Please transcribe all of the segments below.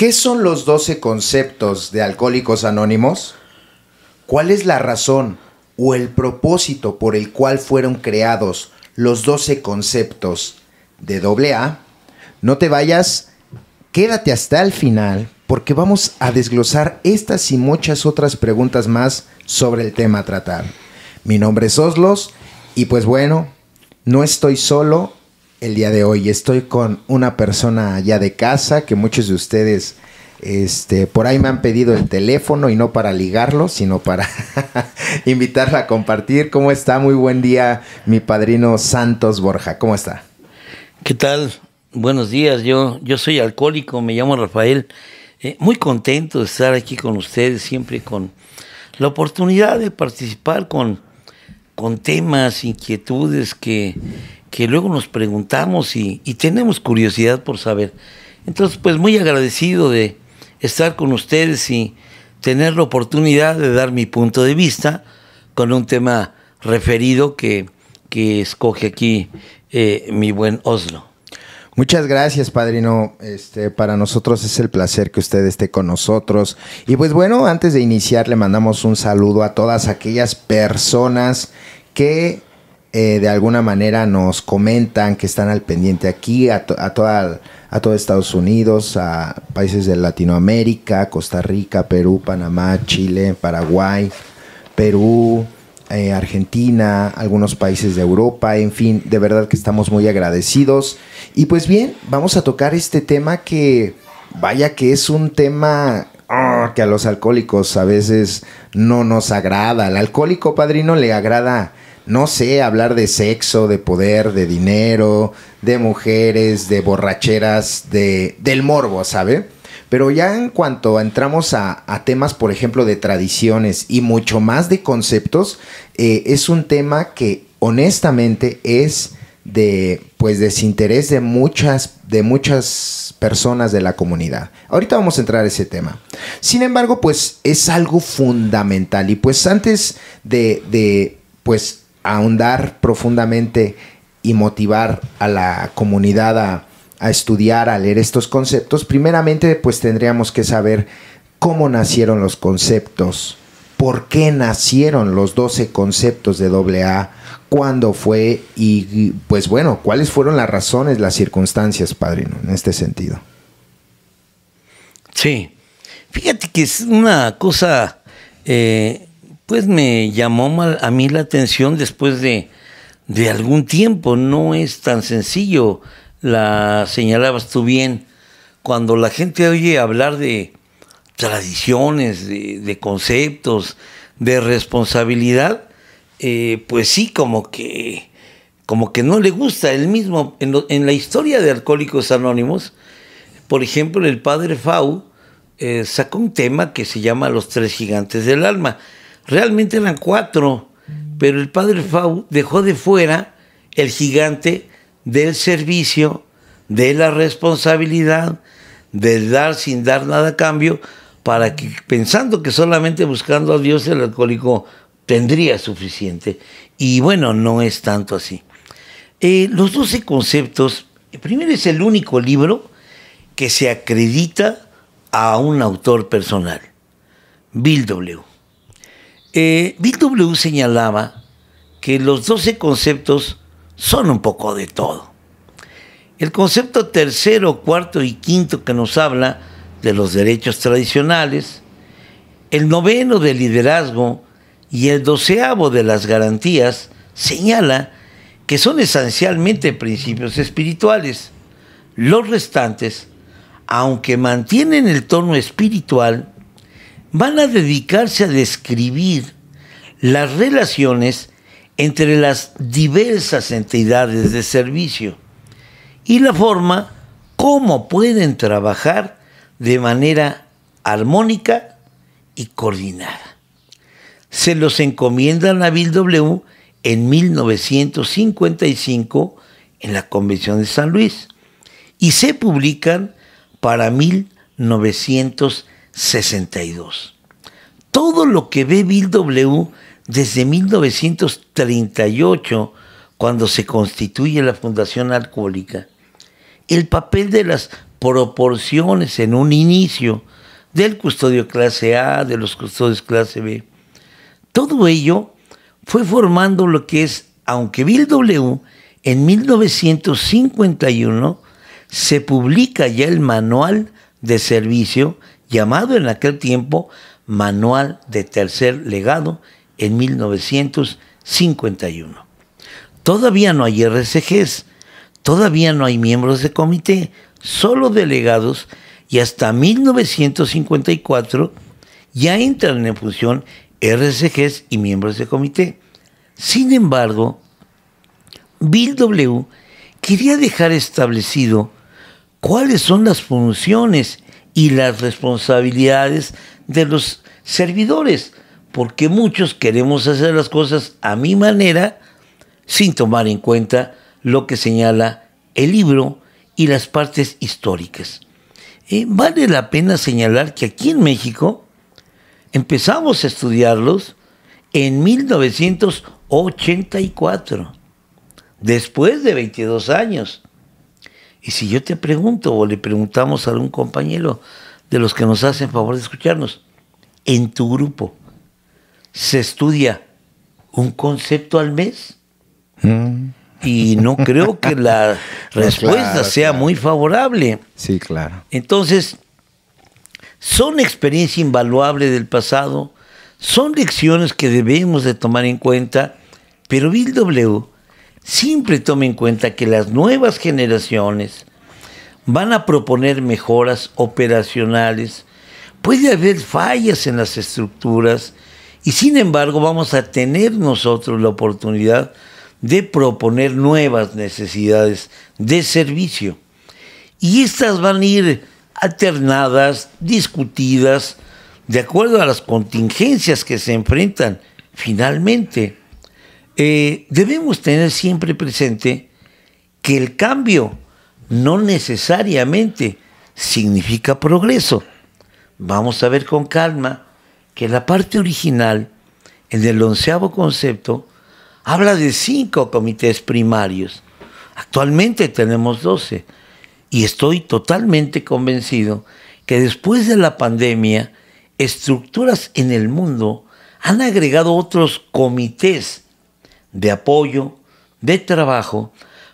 ¿Qué son los 12 conceptos de Alcohólicos Anónimos? ¿Cuál es la razón o el propósito por el cual fueron creados los 12 conceptos de AA? No te vayas, quédate hasta el final porque vamos a desglosar estas y muchas otras preguntas más sobre el tema a tratar. Mi nombre es Oslos y pues bueno, no estoy solo, el día de hoy. Estoy con una persona ya de casa que muchos de ustedes este, por ahí me han pedido el teléfono y no para ligarlo, sino para invitarla a compartir. ¿Cómo está? Muy buen día, mi padrino Santos Borja. ¿Cómo está? ¿Qué tal? Buenos días. Yo, yo soy alcohólico, me llamo Rafael. Eh, muy contento de estar aquí con ustedes, siempre con la oportunidad de participar con, con temas, inquietudes que que luego nos preguntamos y, tenemos curiosidad por saber. Entonces, pues muy agradecido de estar con ustedes y tener la oportunidad de dar mi punto de vista con un tema referido que, escoge aquí eh, mi buen Oslo. Muchas gracias, padrino. Este, para nosotros es el placer que usted esté con nosotros. Y pues bueno, antes de iniciar, le mandamos un saludo a todas aquellas personas que eh, de alguna manera nos comentan que están al pendiente aquí, a, toda, a todo Estados Unidos, a países de Latinoamérica, Costa Rica, Perú, Panamá, Chile, Paraguay, Perú, eh, Argentina, algunos países de Europa, en fin, de verdad que estamos muy agradecidos. Y pues bien, vamos a tocar este tema que, vaya que es un tema ah, que a los alcohólicos a veces no nos agrada. Al alcohólico padrino le agrada no sé, hablar de sexo, de poder, de dinero, de mujeres, de borracheras, de, del morbo, ¿sabe? Pero ya en cuanto entramos a, temas, por ejemplo, de tradiciones y mucho más de conceptos, eh, es un tema que honestamente es de pues desinterés de muchas de muchas personas de la comunidad. Ahorita vamos a entrar a ese tema. Sin embargo, pues es algo fundamental y pues antes de, de pues ahondar profundamente y motivar a la comunidad a, estudiar, a leer estos conceptos, primeramente pues tendríamos que saber cómo nacieron los conceptos, por qué nacieron los 12 conceptos de AA, cuándo fue y pues bueno, cuáles fueron las razones, las circunstancias, padrino, en este sentido. Sí, fíjate que es una cosa eh, pues me llamó mal a mí la atención después de, de algún tiempo. No es tan sencillo, la señalabas tú bien. Cuando la gente oye hablar de tradiciones, de, conceptos, de responsabilidad, eh, pues sí, como que, como que no le gusta. el mismo, en, la historia de Alcohólicos Anónimos, por ejemplo, el padre Fau eh, sacó un tema que se llama Los Tres Gigantes del Alma Realmente eran cuatro, pero el padre Fau dejó de fuera el gigante del servicio, de la responsabilidad, del dar sin dar nada a cambio, para que pensando que solamente buscando a Dios el alcohólico tendría suficiente. Y bueno, no es tanto así. Eh, los 12 conceptos, primero es el único libro que se acredita a un autor personal, Bill W. Eh, Bill señalaba que los 12 conceptos son un poco de todo. El concepto tercero, cuarto y quinto que nos habla de los derechos tradicionales, el noveno de liderazgo y el doceavo de las garantías señala que son esencialmente principios espirituales. Los restantes, aunque mantienen el tono espiritual, van a dedicarse a describir las relaciones entre las diversas entidades de servicio y la forma cómo pueden trabajar de manera armónica y coordinada. Se los encomiendan a Bill W en 1955 en la Convención de San Luis y se publican para 1955 62. Todo lo que ve Bill W desde 1938, cuando se constituye la Fundación Alcohólica, el papel de las proporciones en un inicio del custodio clase A, de los custodios clase B, todo ello fue formando lo que es, aunque Bill W en 1951 se publica ya el manual de servicio llamado en aquel tiempo Manual de Tercer Legado en 1951. Todavía no hay RCGs, todavía no hay miembros de comité, solo delegados y hasta 1954 ya entran en función RCGs y miembros de comité. Sin embargo, Bill W. quería dejar establecido cuáles son las funciones y las responsabilidades de los servidores, porque muchos queremos hacer las cosas a mi manera sin tomar en cuenta lo que señala el libro y las partes históricas. Eh, vale la pena señalar que aquí en México empezamos a estudiarlos en 1984, después de 22 años. Y si yo te pregunto o le preguntamos a algún compañero de los que nos hacen favor de escucharnos, en tu grupo se estudia un concepto al mes mm. y no creo que la respuesta sea muy favorable. Sí, claro. Entonces, son experiencia invaluable del pasado, son lecciones que debemos de tomar en cuenta, pero Bill W siempre tome en cuenta que las nuevas generaciones van a proponer mejoras operacionales. Puede haber fallas en las estructuras y sin embargo vamos a tener nosotros la oportunidad de proponer nuevas necesidades de servicio. Y estas van a ir alternadas, discutidas, de acuerdo a las contingencias que se enfrentan finalmente. Eh, debemos tener siempre presente que el cambio no necesariamente significa progreso. Vamos a ver con calma que la parte original, en el onceavo concepto, habla de cinco comités primarios. Actualmente tenemos doce. Y estoy totalmente convencido que después de la pandemia, estructuras en el mundo han agregado otros comités de apoyo, de trabajo,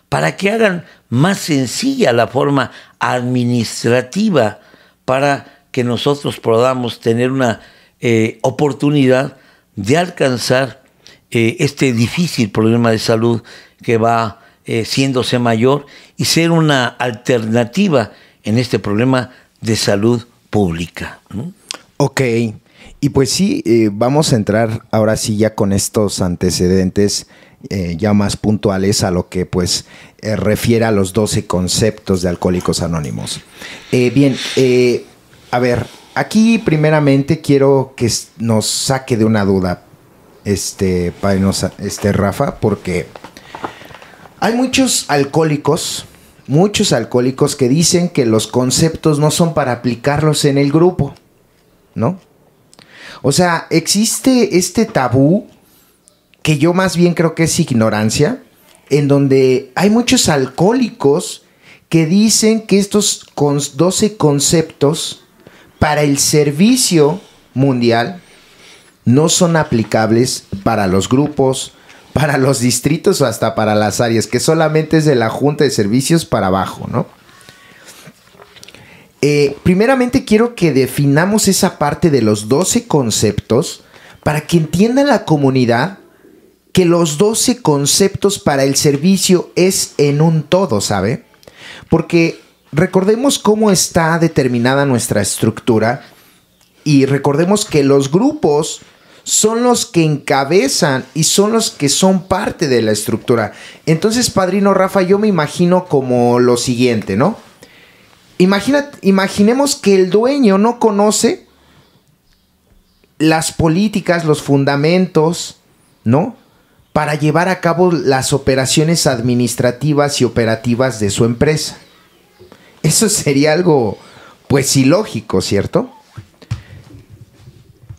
para que hagan más sencilla la forma administrativa para que nosotros podamos tener una eh, oportunidad de alcanzar eh, este difícil problema de salud que va eh, siéndose mayor y ser una alternativa en este problema de salud pública. Ok, y pues sí, eh, vamos a entrar ahora sí ya con estos antecedentes eh, ya más puntuales a lo que pues eh, refiere a los 12 conceptos de Alcohólicos Anónimos. bien, a ver, aquí primeramente quiero que nos saque de una duda, este, este Rafa, porque hay muchos alcohólicos, muchos alcohólicos que dicen que los conceptos no son para aplicarlos en el grupo, ¿no? O sea, existe este tabú que yo más bien creo que es ignorancia, en donde hay muchos alcohólicos que dicen que estos 12 conceptos para el servicio mundial no son aplicables para los grupos, para los distritos o hasta para las áreas, que solamente es de la Junta de Servicios para abajo, ¿no? Eh, primeramente quiero que definamos esa parte de los 12 conceptos para que entienda la comunidad que los 12 conceptos para el servicio es en un todo, ¿sabe? Porque recordemos cómo está determinada nuestra estructura y recordemos que los grupos son los que encabezan y son los que son parte de la estructura. Entonces, padrino Rafa, yo me imagino como lo siguiente, ¿no? imaginemos que el dueño no conoce las políticas, los fundamentos, ¿no? Para llevar a cabo las operaciones administrativas y operativas de su empresa. Eso sería algo, pues, ilógico, ¿cierto?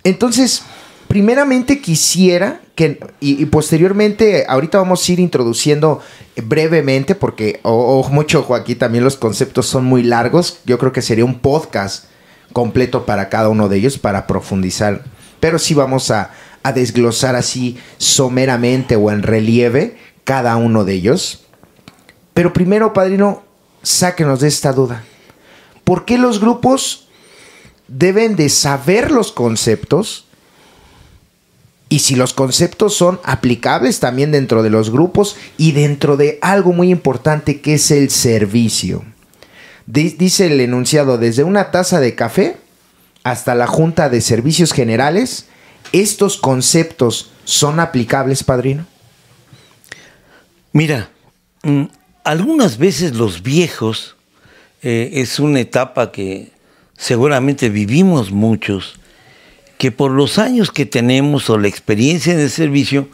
Entonces, primeramente quisiera que, y, posteriormente, ahorita vamos a ir introduciendo brevemente, porque ojo, mucho aquí también los conceptos son muy largos. Yo creo que sería un podcast completo para cada uno de ellos para profundizar. Pero sí vamos a, a desglosar así someramente o en relieve cada uno de ellos. Pero primero, padrino, sáquenos de esta duda. ¿Por qué los grupos deben de saber los conceptos? y si los conceptos son aplicables también dentro de los grupos y dentro de algo muy importante que es el servicio. Dice el enunciado, desde una taza de café hasta la Junta de Servicios Generales, ¿estos conceptos son aplicables, padrino? Mira, mm, algunas veces los viejos eh, es una etapa que seguramente vivimos muchos que por los años que tenemos o la experiencia en el servicio,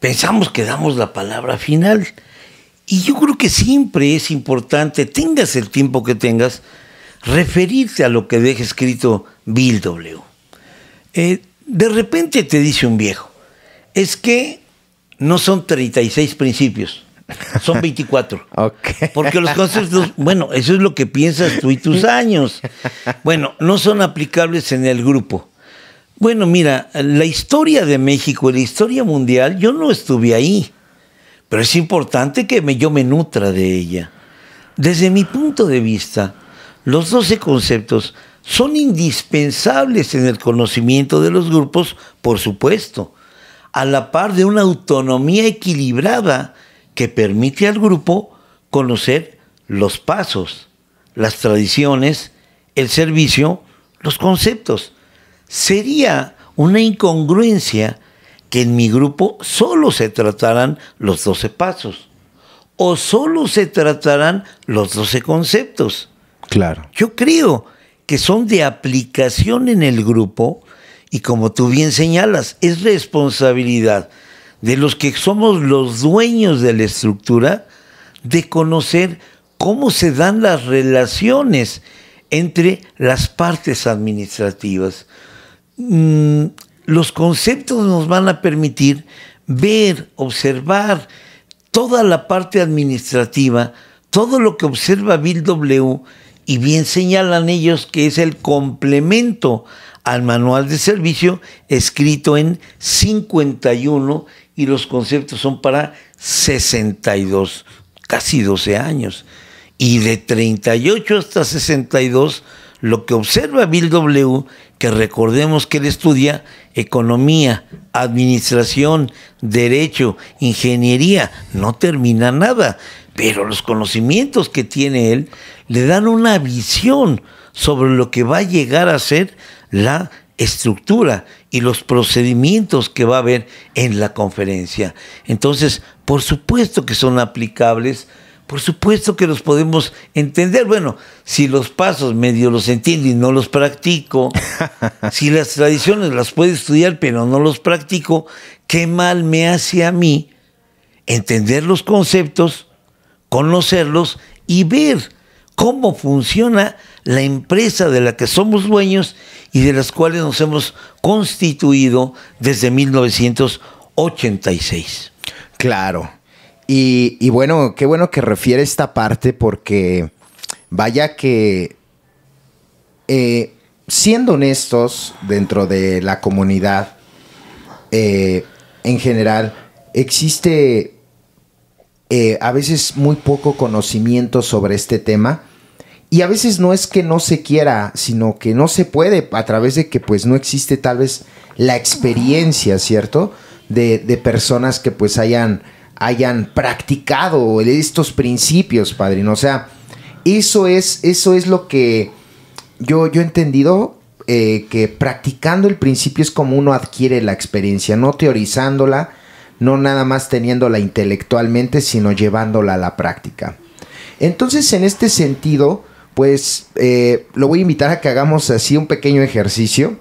pensamos que damos la palabra final. Y yo creo que siempre es importante, tengas el tiempo que tengas, referirte a lo que deja escrito Bill W. Eh, de repente te dice un viejo, es que no son 36 principios, son 24. Porque los conceptos, bueno, eso es lo que piensas tú y tus años. Bueno, no son aplicables en el grupo. Bueno, mira, la historia de México y la historia mundial, yo no estuve ahí, pero es importante que yo me nutra de ella. Desde mi punto de vista, los 12 conceptos son indispensables en el conocimiento de los grupos, por supuesto, a la par de una autonomía equilibrada que permite al grupo conocer los pasos, las tradiciones, el servicio, los conceptos Sería una incongruencia que en mi grupo solo se trataran los 12 pasos o solo se tratarán los 12 conceptos. Claro. Yo creo que son de aplicación en el grupo y como tú bien señalas, es responsabilidad de los que somos los dueños de la estructura de conocer cómo se dan las relaciones entre las partes administrativas. Mm, los conceptos nos van a permitir ver, observar toda la parte administrativa, todo lo que observa Bill W. Y bien señalan ellos que es el complemento al manual de servicio escrito en 51 y los conceptos son para 62, casi 12 años. Y de 38 hasta 62 lo que observa Bill W., que recordemos que él estudia economía, administración, derecho, ingeniería, no termina nada, pero los conocimientos que tiene él le dan una visión sobre lo que va a llegar a ser la estructura y los procedimientos que va a haber en la conferencia. Entonces, por supuesto que son aplicables por supuesto que los podemos entender. Bueno, si los pasos medio los entiendo y no los practico, si las tradiciones las puedo estudiar pero no los practico, qué mal me hace a mí entender los conceptos, conocerlos y ver cómo funciona la empresa de la que somos dueños y de las cuales nos hemos constituido desde 1986. Claro. Y, bueno, qué bueno que refiere esta parte porque vaya que, eh, siendo honestos dentro de la comunidad, eh, en general, existe eh, a veces muy poco conocimiento sobre este tema. Y a veces no es que no se quiera, sino que no se puede a través de que pues no existe tal vez la experiencia, ¿cierto? De, de personas que pues hayan hayan practicado estos principios, padrino. O sea, eso es, eso es lo que yo, yo he entendido, eh, que practicando el principio es como uno adquiere la experiencia, no teorizándola, no nada más teniéndola intelectualmente, sino llevándola a la práctica. Entonces, en este sentido, pues eh, lo voy a invitar a que hagamos así un pequeño ejercicio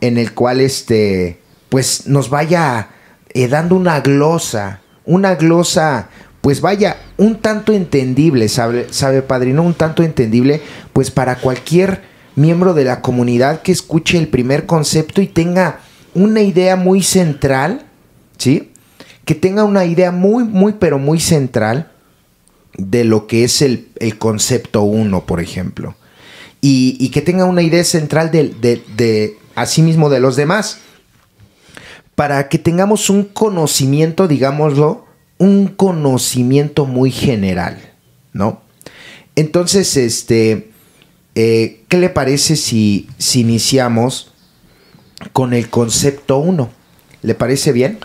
en el cual este, pues nos vaya eh, dando una glosa una glosa, pues vaya, un tanto entendible, sabe, padrino, un tanto entendible, pues para cualquier miembro de la comunidad que escuche el primer concepto y tenga una idea muy central, ¿sí? Que tenga una idea muy, muy, pero muy central de lo que es el, concepto uno, por ejemplo. Y, y, que tenga una idea central de, de, de, asimismo de los demás para que tengamos un conocimiento, digámoslo, un conocimiento muy general, ¿no? Entonces, este, eh, ¿qué le parece si, iniciamos con el concepto 1? ¿Le parece bien?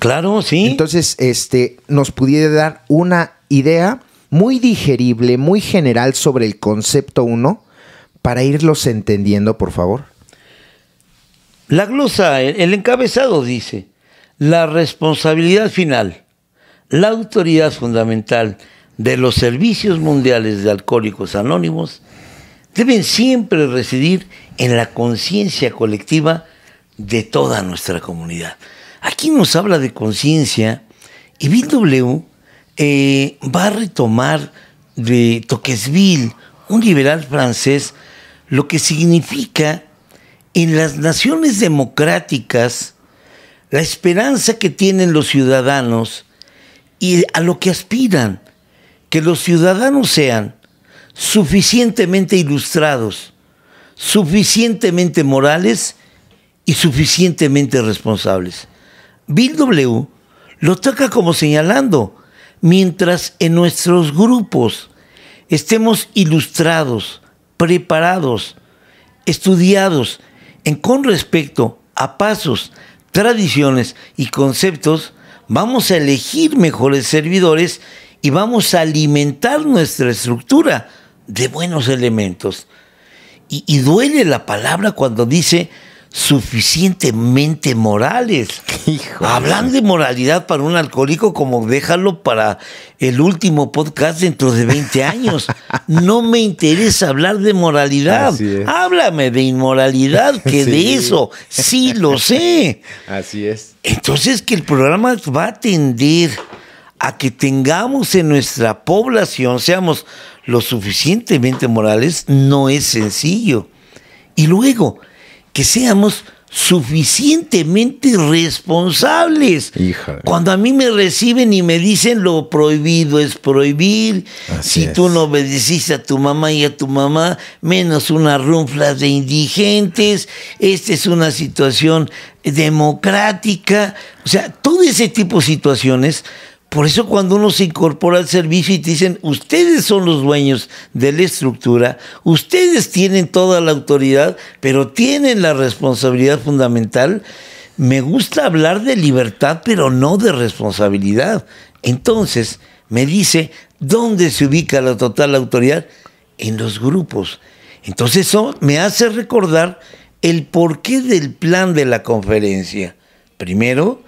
Claro, sí. Entonces, este, nos pudiera dar una idea muy digerible, muy general sobre el concepto 1 para irlos entendiendo, por favor. La glosa, el encabezado dice, la responsabilidad final, la autoridad fundamental de los servicios mundiales de alcohólicos anónimos deben siempre residir en la conciencia colectiva de toda nuestra comunidad. Aquí nos habla de conciencia y BW eh, va a retomar de Toquesville, un liberal francés, lo que significa en las naciones democráticas, la esperanza que tienen los ciudadanos y a lo que aspiran, que los ciudadanos sean suficientemente ilustrados, suficientemente morales y suficientemente responsables. Bill W. lo toca como señalando, mientras en nuestros grupos estemos ilustrados, preparados, estudiados, en con respecto a pasos, tradiciones y conceptos, vamos a elegir mejores servidores y vamos a alimentar nuestra estructura de buenos elementos. Y, y duele la palabra cuando dice suficientemente morales. hijo. Hablan de moralidad para un alcohólico como déjalo para el último podcast dentro de 20 años. No me interesa hablar de moralidad. Háblame de inmoralidad, que de eso sí lo sé. Así es. Entonces que el programa va a tender a que tengamos en nuestra población, seamos lo suficientemente morales, no es sencillo. Y luego, que seamos suficientemente responsables. hija Cuando a mí me reciben y me dicen lo prohibido es prohibir, si tú no obedeciste a tu mamá y a tu mamá, menos una runfla de indigentes, esta es una situación democrática, o sea, todo ese tipo de situaciones por eso cuando uno se incorpora al servicio y te dicen, ustedes son los dueños de la estructura, ustedes tienen toda la autoridad, pero tienen la responsabilidad fundamental, me gusta hablar de libertad, pero no de responsabilidad. Entonces, me dice, ¿dónde se ubica la total autoridad? En los grupos. Entonces, eso me hace recordar el porqué del plan de la conferencia. Primero,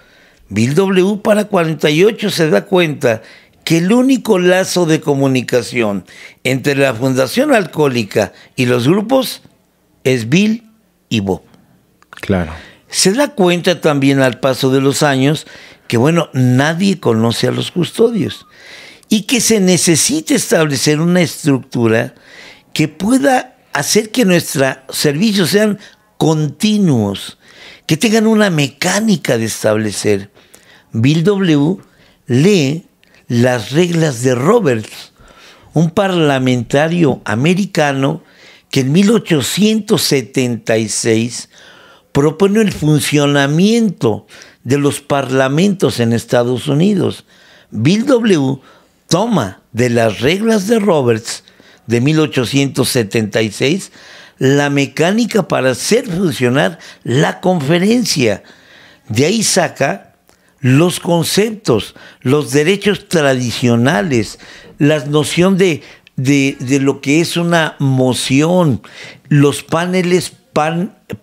Bill W. para 48 se da cuenta que el único lazo de comunicación entre la Fundación Alcohólica y los grupos es Bill y Bob. Claro. Se da cuenta también al paso de los años que, bueno, nadie conoce a los custodios y que se necesita establecer una estructura que pueda hacer que nuestros servicios sean continuos, que tengan una mecánica de establecer. Bill W. lee las reglas de Roberts, un parlamentario americano que en 1876 propone el funcionamiento de los parlamentos en Estados Unidos. Bill W. toma de las reglas de Roberts de 1876 la mecánica para hacer funcionar la conferencia. De ahí saca los conceptos, los derechos tradicionales, la noción de, de, lo que es una moción, los paneles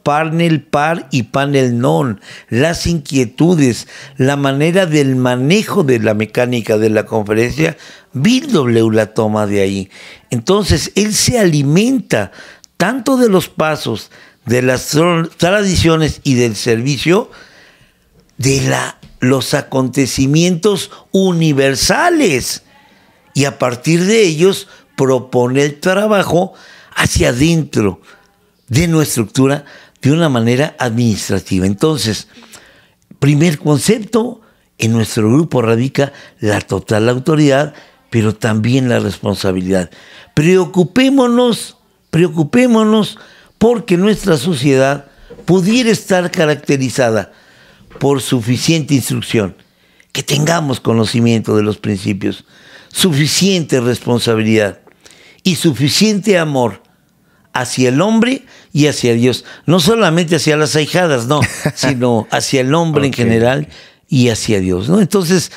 panel par y panel non, las inquietudes, la manera del manejo de la mecánica de la conferencia, Bill W la toma de ahí. Entonces, él se alimenta tanto de los pasos, de las tradiciones y del servicio, de la los acontecimientos universales y a partir de ellos propone el trabajo hacia adentro de nuestra estructura de una manera administrativa. Entonces, primer concepto, en nuestro grupo radica la total autoridad, pero también la responsabilidad. Preocupémonos, preocupémonos porque nuestra sociedad pudiera estar caracterizada por suficiente instrucción, que tengamos conocimiento de los principios, suficiente responsabilidad y suficiente amor hacia el hombre y hacia Dios. No solamente hacia las ahijadas, no, sino hacia el hombre en general y hacia Dios. ¿no? Entonces,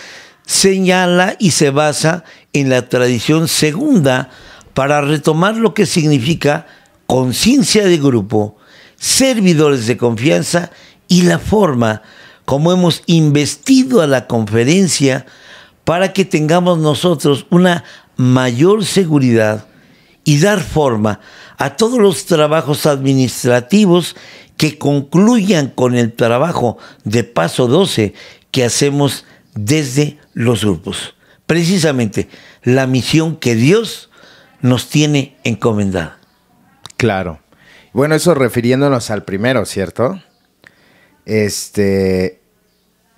señala y se basa en la tradición segunda para retomar lo que significa conciencia de grupo, servidores de confianza y la forma cómo hemos investido a la conferencia para que tengamos nosotros una mayor seguridad y dar forma a todos los trabajos administrativos que concluyan con el trabajo de paso 12 que hacemos desde los grupos. Precisamente la misión que Dios nos tiene encomendada. Claro. Bueno, eso refiriéndonos al primero, ¿cierto? Este,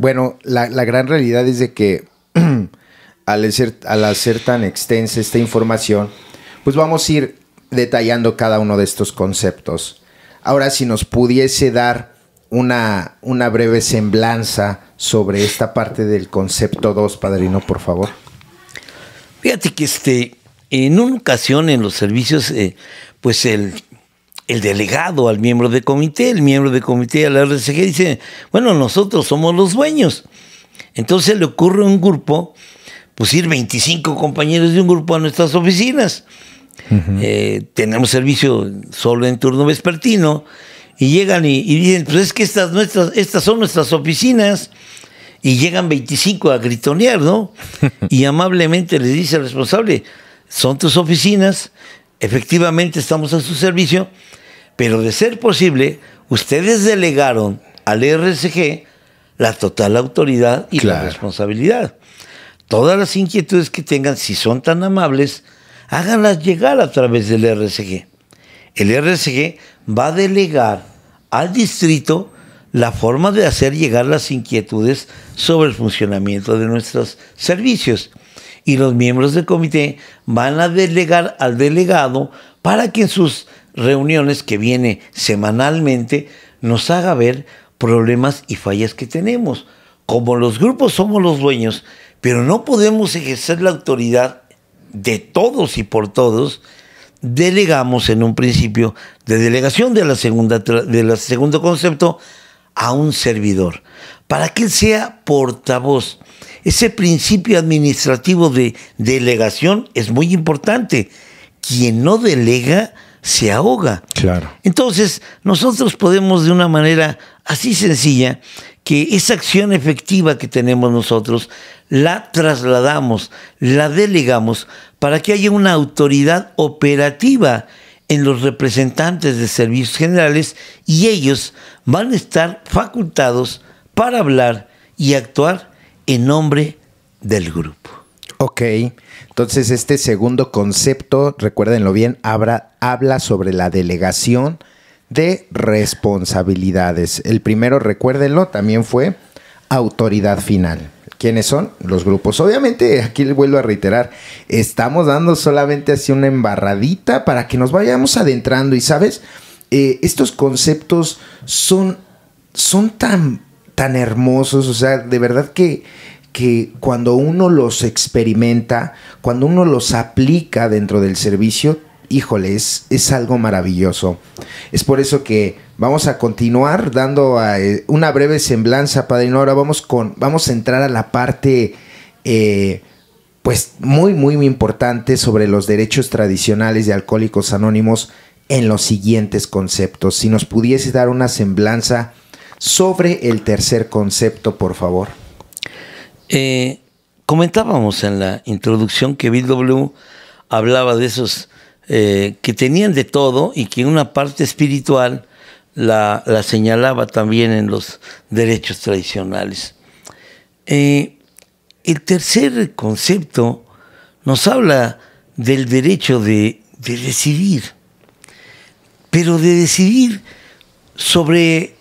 bueno, la, gran realidad es de que al hacer, al hacer tan extensa esta información, pues vamos a ir detallando cada uno de estos conceptos. Ahora, si nos pudiese dar una, una breve semblanza sobre esta parte del concepto 2, padrino, por favor. Fíjate que este, en una ocasión en los servicios, eh, pues el el delegado al miembro de comité, el miembro de comité a la RCG, dice, bueno, nosotros somos los dueños. Entonces le ocurre a un grupo, pues ir 25 compañeros de un grupo a nuestras oficinas. Eh, tenemos servicio solo en turno vespertino y llegan y, dicen, pues es que estas, nuestras, estas son nuestras oficinas y llegan 25 a gritonear, ¿no? Y amablemente les dice el responsable, son tus oficinas, efectivamente estamos a su servicio, pero de ser posible, ustedes delegaron al e RCG la total autoridad y la responsabilidad. Todas las inquietudes que tengan, si son tan amables, háganlas llegar a través del e RCG. El e RSG va a delegar al distrito la forma de hacer llegar las inquietudes sobre el funcionamiento de nuestros servicios y los miembros del comité van a delegar al delegado para que en sus reuniones que viene semanalmente nos haga ver problemas y fallas que tenemos. Como los grupos somos los dueños, pero no podemos ejercer la autoridad de todos y por todos, delegamos en un principio de delegación de la segunda segundo concepto a un servidor para que él sea portavoz ese principio administrativo de delegación es muy importante. Quien no delega se ahoga. Claro. Entonces, nosotros podemos de una manera así sencilla que esa acción efectiva que tenemos nosotros la trasladamos, la delegamos para que haya una autoridad operativa en los representantes de servicios generales y ellos van a estar facultados para hablar y actuar en nombre del grupo. Ok, entonces este segundo concepto, recuérdenlo bien, habla, sobre la delegación de responsabilidades. El primero, recuérdenlo, también fue autoridad final. ¿Quiénes son? Los grupos. Obviamente, aquí vuelvo a reiterar, estamos dando solamente así una embarradita para que nos vayamos adentrando y, ¿sabes? Eh, estos conceptos son, son tan tan hermosos, o sea, de verdad que, que cuando uno los experimenta, cuando uno los aplica dentro del servicio, híjole, es, algo maravilloso. Es por eso que vamos a continuar dando eh, una breve semblanza, Padrino. Ahora vamos, con, vamos a entrar a la parte... Eh, pues muy, muy, muy importante sobre los derechos tradicionales de Alcohólicos Anónimos en los siguientes conceptos. Si nos pudiese dar una semblanza sobre el tercer concepto, por favor. Eh, comentábamos en la introducción que Bill W. hablaba de esos eh, que tenían de todo y que una parte espiritual la, señalaba también en los derechos tradicionales. Eh, el tercer concepto nos habla del derecho de, de decidir, pero de decidir sobre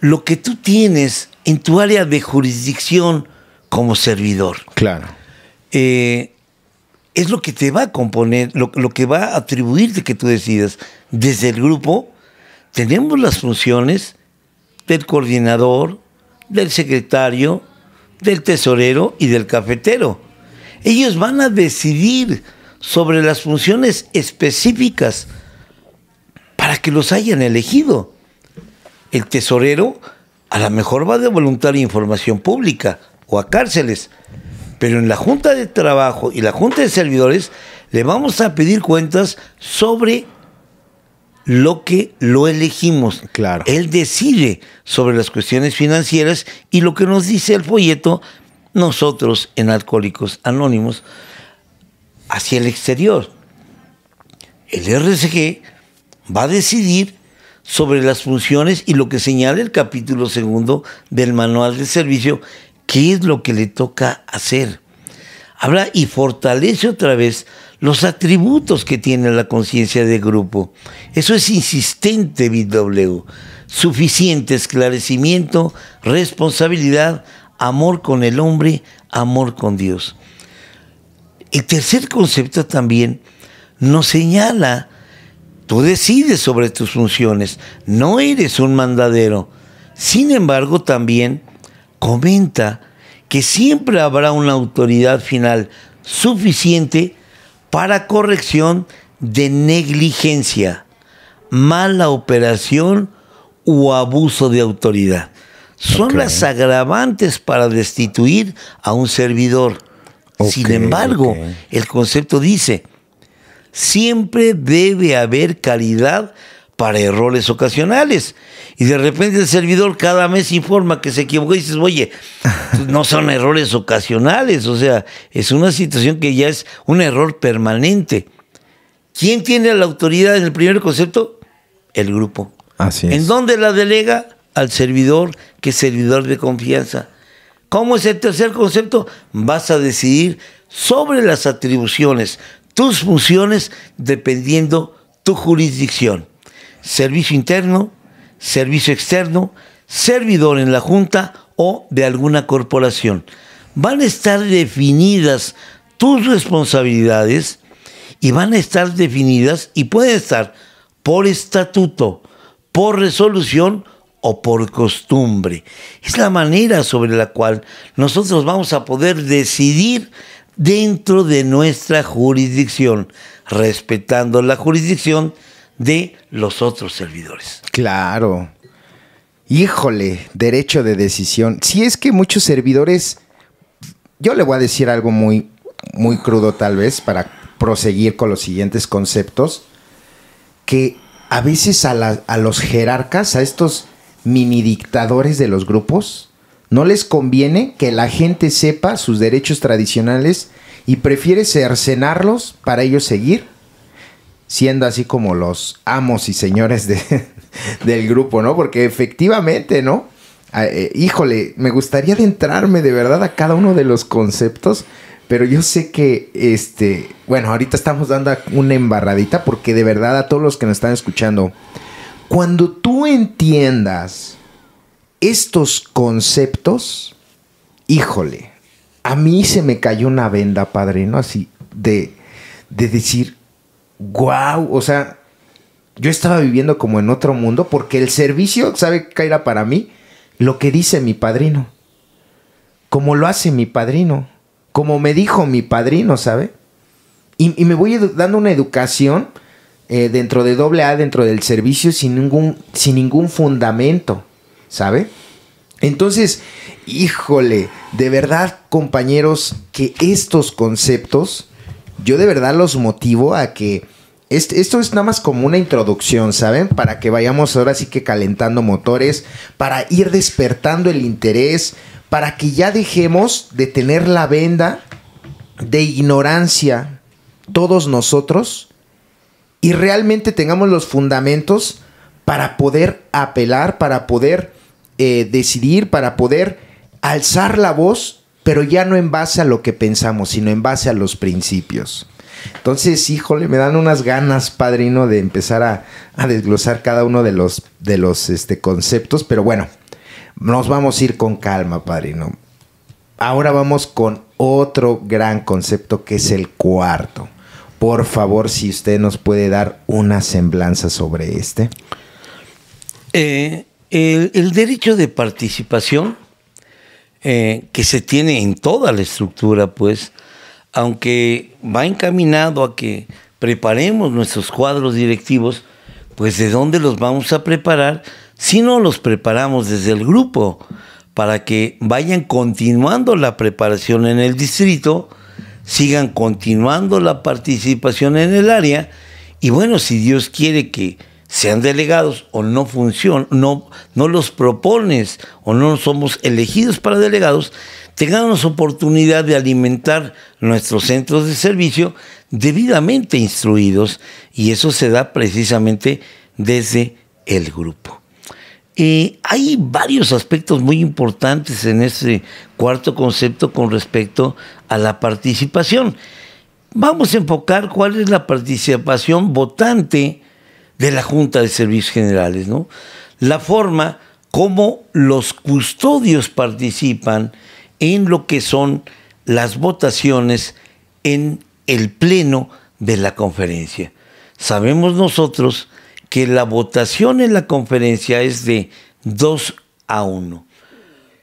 lo que tú tienes en tu área de jurisdicción como servidor. Claro. Eh, es lo que te va a componer, lo, que va a atribuirte que tú decidas. Desde el grupo tenemos las funciones del coordinador, del secretario, del tesorero y del cafetero. Ellos van a decidir sobre las funciones específicas para que los hayan elegido el tesorero a lo mejor va de voluntaria información pública o a cárceles, pero en la Junta de Trabajo y la Junta de Servidores le vamos a pedir cuentas sobre lo que lo elegimos. Claro. Él decide sobre las cuestiones financieras y lo que nos dice el folleto, nosotros en Alcohólicos Anónimos, hacia el exterior. El RCG va a decidir sobre las funciones y lo que señala el capítulo segundo del manual de servicio, qué es lo que le toca hacer. Habla y fortalece otra vez los atributos que tiene la conciencia de grupo. Eso es insistente, BW. Suficiente esclarecimiento, responsabilidad, amor con el hombre, amor con Dios. El tercer concepto también nos señala Tú decides sobre tus funciones, no eres un mandadero. Sin embargo, también comenta que siempre habrá una autoridad final suficiente para corrección de negligencia, mala operación o abuso de autoridad. Son las agravantes para destituir a un servidor. Sin embargo, el concepto dice, Siempre debe haber calidad para errores ocasionales. Y de repente el servidor cada mes informa que se equivocó y dices, oye, pues, no son errores ocasionales, o sea, es una situación que ya es un error permanente. ¿Quién tiene la autoridad en el primer concepto? El grupo. Así ¿En dónde la delega? Al servidor, que es servidor de confianza. ¿Cómo es el tercer concepto? Vas a decidir sobre las atribuciones, tus funciones dependiendo tu jurisdicción. Servicio interno, servicio externo, servidor en la Junta o de alguna corporación. Van a estar definidas tus responsabilidades y van a estar definidas y pueden estar por estatuto, por resolución o por costumbre. Es la manera sobre la cual nosotros vamos a poder decidir dentro de nuestra jurisdicción, respetando la jurisdicción de los otros servidores. Claro. Híjole, derecho de decisión. Si es que muchos servidores, yo le voy a decir algo muy, muy crudo tal vez para proseguir con los siguientes conceptos, que a veces a, a los jerarcas, a estos mini dictadores de los grupos, no les conviene que la gente sepa sus derechos tradicionales y prefiere cercenarlos para ellos seguir siendo así como los amos y señores de, del grupo, ¿no? Porque efectivamente, ¿no? Ah, eh, híjole, me gustaría adentrarme de verdad a cada uno de los conceptos, pero yo sé que, este, bueno, ahorita estamos dando una embarradita porque de verdad a todos los que nos están escuchando, cuando tú entiendas estos conceptos, híjole, a mí se me cayó una venda, padrino, así de, de decir, wow, o sea, yo estaba viviendo como en otro mundo porque el servicio, ¿sabe qué era para mí? Lo que dice mi padrino, como lo hace mi padrino, como me dijo mi padrino, ¿sabe? Y, me voy dando una educación eh, dentro de doble A, dentro del servicio, sin ningún, sin ningún fundamento. ¿sabe? Entonces, híjole, de verdad compañeros, que estos conceptos, yo de verdad los motivo a que... esto es nada más como una introducción, ¿saben? Para que vayamos ahora sí que calentando motores, para ir despertando el interés, para que ya dejemos de tener la venda de ignorancia todos nosotros y realmente tengamos los fundamentos para poder apelar, para poder eh, decidir, para poder alzar la voz, pero ya no en base a lo que pensamos, sino en base a los principios. Entonces, híjole, me dan unas ganas, padrino, de empezar a, desglosar cada uno de los, de los este, conceptos, pero bueno, nos vamos a ir con calma, padrino. Ahora vamos con otro gran concepto que es el cuarto. Por favor, si usted nos puede dar una semblanza sobre este. Eh, el, derecho de participación eh, que se tiene en toda la estructura, pues, aunque va encaminado a que preparemos nuestros cuadros directivos, pues de dónde los vamos a preparar si no los preparamos desde el grupo para que vayan continuando la preparación en el distrito, sigan continuando la participación en el área y bueno, si Dios quiere que sean delegados o no funcionan, no, no los propones o no somos elegidos para delegados, tengamos oportunidad de alimentar nuestros centros de servicio debidamente instruidos y eso se da precisamente desde el grupo. hay varios aspectos muy importantes en este cuarto concepto con respecto a la participación. Vamos a enfocar cuál es la participación votante de la Junta de Servicios Generales, ¿no? La forma como los custodios participan en lo que son las votaciones en el pleno de la conferencia. Sabemos nosotros que la votación en la conferencia es de 2 a 1.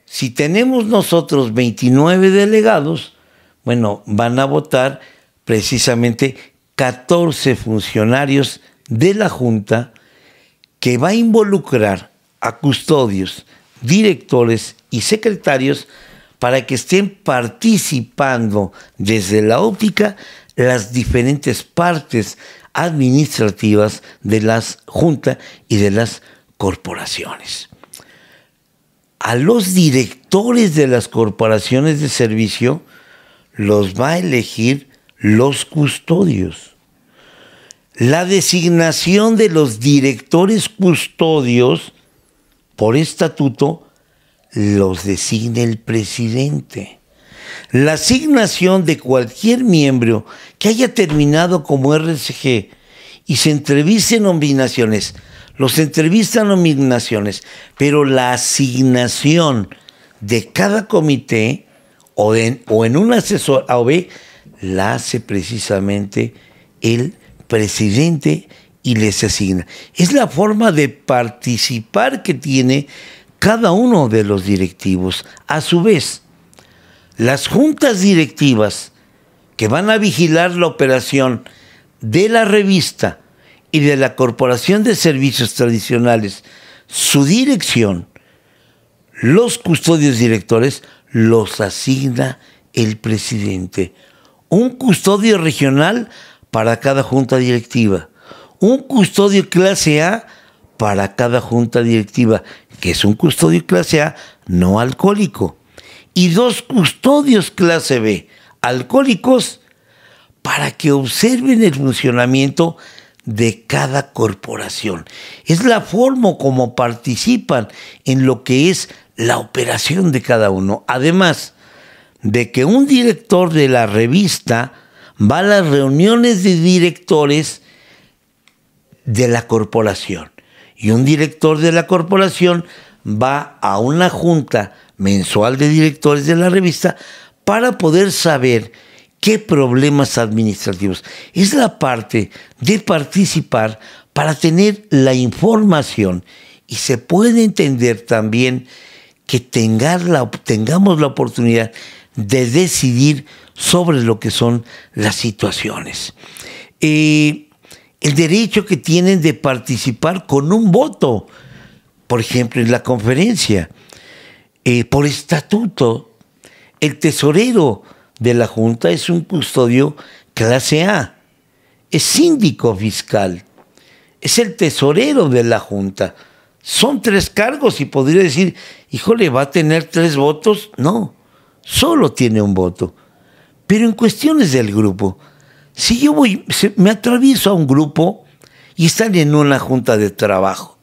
Si tenemos nosotros 29 delegados, bueno, van a votar precisamente 14 funcionarios de la Junta que va a involucrar a custodios, directores y secretarios para que estén participando desde la óptica las diferentes partes administrativas de las juntas y de las corporaciones. A los directores de las corporaciones de servicio los va a elegir los custodios la designación de los directores custodios por estatuto los designa el presidente. La asignación de cualquier miembro que haya terminado como RCG y se en nominaciones, los entrevistan nominaciones, pero la asignación de cada comité o, o en un asesor AOB la hace precisamente el presidente presidente y les asigna. Es la forma de participar que tiene cada uno de los directivos. A su vez, las juntas directivas que van a vigilar la operación de la revista y de la Corporación de Servicios Tradicionales, su dirección, los custodios directores los asigna el presidente. Un custodio regional para cada junta directiva, un custodio clase A para cada junta directiva, que es un custodio clase A no alcohólico, y dos custodios clase B alcohólicos para que observen el funcionamiento de cada corporación. Es la forma como participan en lo que es la operación de cada uno. Además de que un director de la revista va a las reuniones de directores de la corporación. Y un director de la corporación va a una junta mensual de directores de la revista para poder saber qué problemas administrativos. Es la parte de participar para tener la información y se puede entender también que tengamos la oportunidad de decidir sobre lo que son las situaciones. Eh, el derecho que tienen de participar con un voto, por ejemplo, en la conferencia. Eh, por estatuto, el tesorero de la Junta es un custodio clase A, es síndico fiscal, es el tesorero de la Junta. Son tres cargos y podría decir, híjole, ¿va a tener tres votos? No, solo tiene un voto. Pero en cuestiones del grupo, si yo voy, me atravieso a un grupo y están en una junta de trabajo,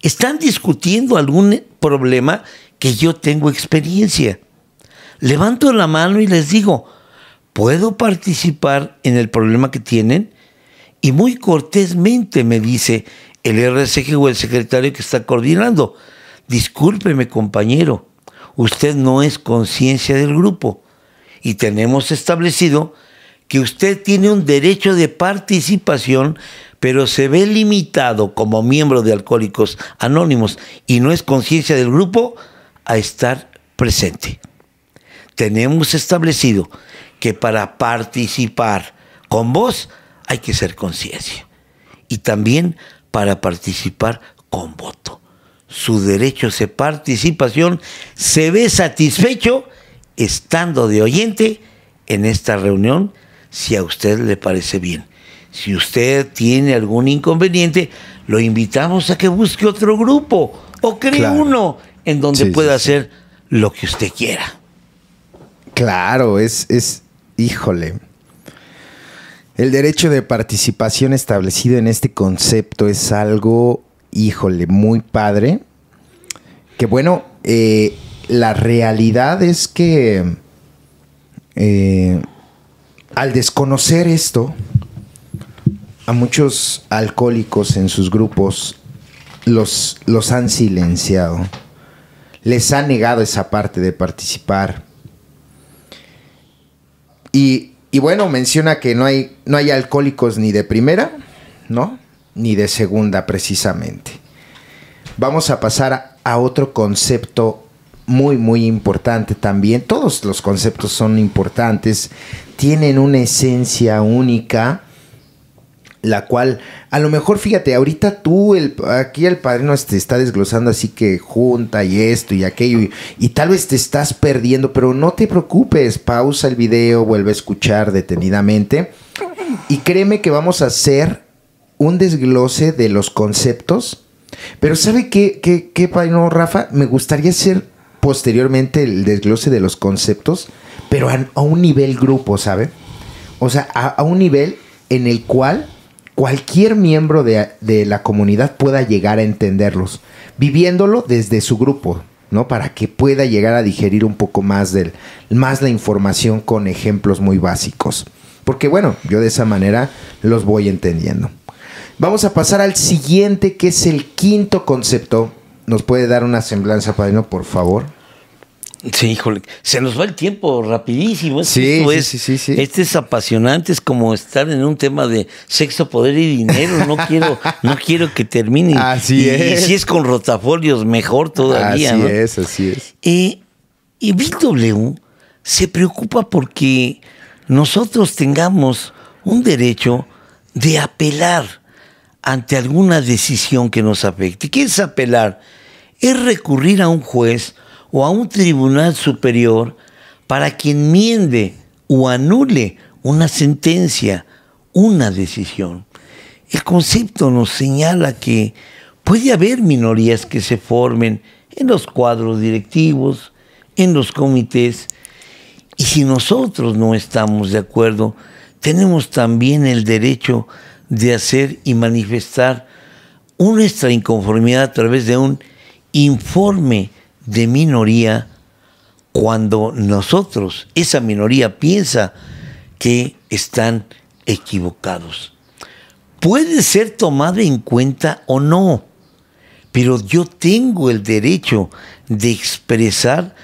están discutiendo algún problema que yo tengo experiencia. Levanto la mano y les digo, ¿puedo participar en el problema que tienen? Y muy cortésmente me dice el RCG o el secretario que está coordinando, discúlpeme compañero, usted no es conciencia del grupo y tenemos establecido que usted tiene un derecho de participación, pero se ve limitado como miembro de Alcohólicos Anónimos y no es conciencia del grupo a estar presente. Tenemos establecido que para participar con vos hay que ser conciencia y también para participar con voto. Su derecho de participación se ve satisfecho estando de oyente en esta reunión, si a usted le parece bien. Si usted tiene algún inconveniente, lo invitamos a que busque otro grupo o cree uno en donde pueda hacer lo que usted quiera. Claro, es, es, híjole. El derecho de participación establecido en este concepto es algo, híjole, muy padre. Que bueno, eh, la realidad es que eh, al desconocer esto, a muchos alcohólicos en sus grupos los, los han silenciado, les han negado esa parte de participar. Y, bueno, menciona que no hay, no hay alcohólicos ni de primera, ¿no? Ni de segunda precisamente. Vamos a pasar a, a otro concepto muy, muy importante también. Todos los conceptos son importantes, tienen una esencia única, la cual, a lo mejor, fíjate, ahorita tú, el, aquí el padrino te está desglosando así que junta y esto y aquello, y, tal vez te estás perdiendo, pero no te preocupes, pausa el video, vuelve a escuchar detenidamente, y créeme que vamos a hacer un desglose de los conceptos. Pero ¿sabe qué, qué, qué padrino, Rafa? Me gustaría ser posteriormente el desglose de los conceptos, pero a, un nivel grupo, ¿sabe? O sea, a, un nivel en el cual cualquier miembro de, la comunidad pueda llegar a entenderlos, viviéndolo desde su grupo, ¿no? Para que pueda llegar a digerir un poco más, del, más la información con ejemplos muy básicos. Porque bueno, yo de esa manera los voy entendiendo. Vamos a pasar al siguiente, que es el quinto concepto, ¿Nos puede dar una semblanza, padrino, por favor? Sí, híjole, se nos va el tiempo rapidísimo. Sí, sí, sí, sí, Este es apasionante, es como estar en un tema de sexo, poder y dinero. No quiero, no quiero que termine. Así es. Y si es con rotafolios, mejor todavía. Así es, así es. y BW W se preocupa porque nosotros tengamos un derecho de apelar ante alguna decisión que nos afecte. ¿Qué es apelar? Es recurrir a un juez o a un tribunal superior para que enmiende o anule una sentencia, una decisión. El concepto nos señala que puede haber minorías que se formen en los cuadros directivos, en los comités, y si nosotros no estamos de acuerdo, tenemos también el derecho de hacer y manifestar nuestra inconformidad a través de un informe de minoría cuando nosotros, esa minoría, piensa que están equivocados. Puede ser tomada en cuenta o no, pero yo tengo el derecho de expresar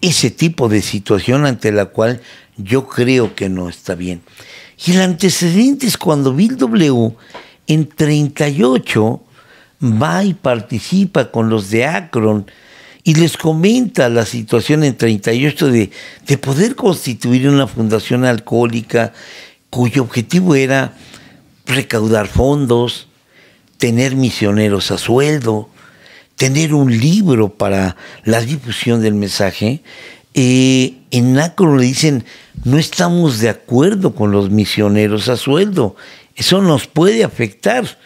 ese tipo de situación ante la cual yo creo que no está bien. Y el antecedente es cuando Bill W. en 38 va y participa con los de Akron y les comenta la situación en 38 de, poder constituir una fundación alcohólica cuyo objetivo era recaudar fondos, tener misioneros a sueldo, tener un libro para la difusión del mensaje eh, en NACRO le dicen, no estamos de acuerdo con los misioneros a sueldo, eso nos puede afectar.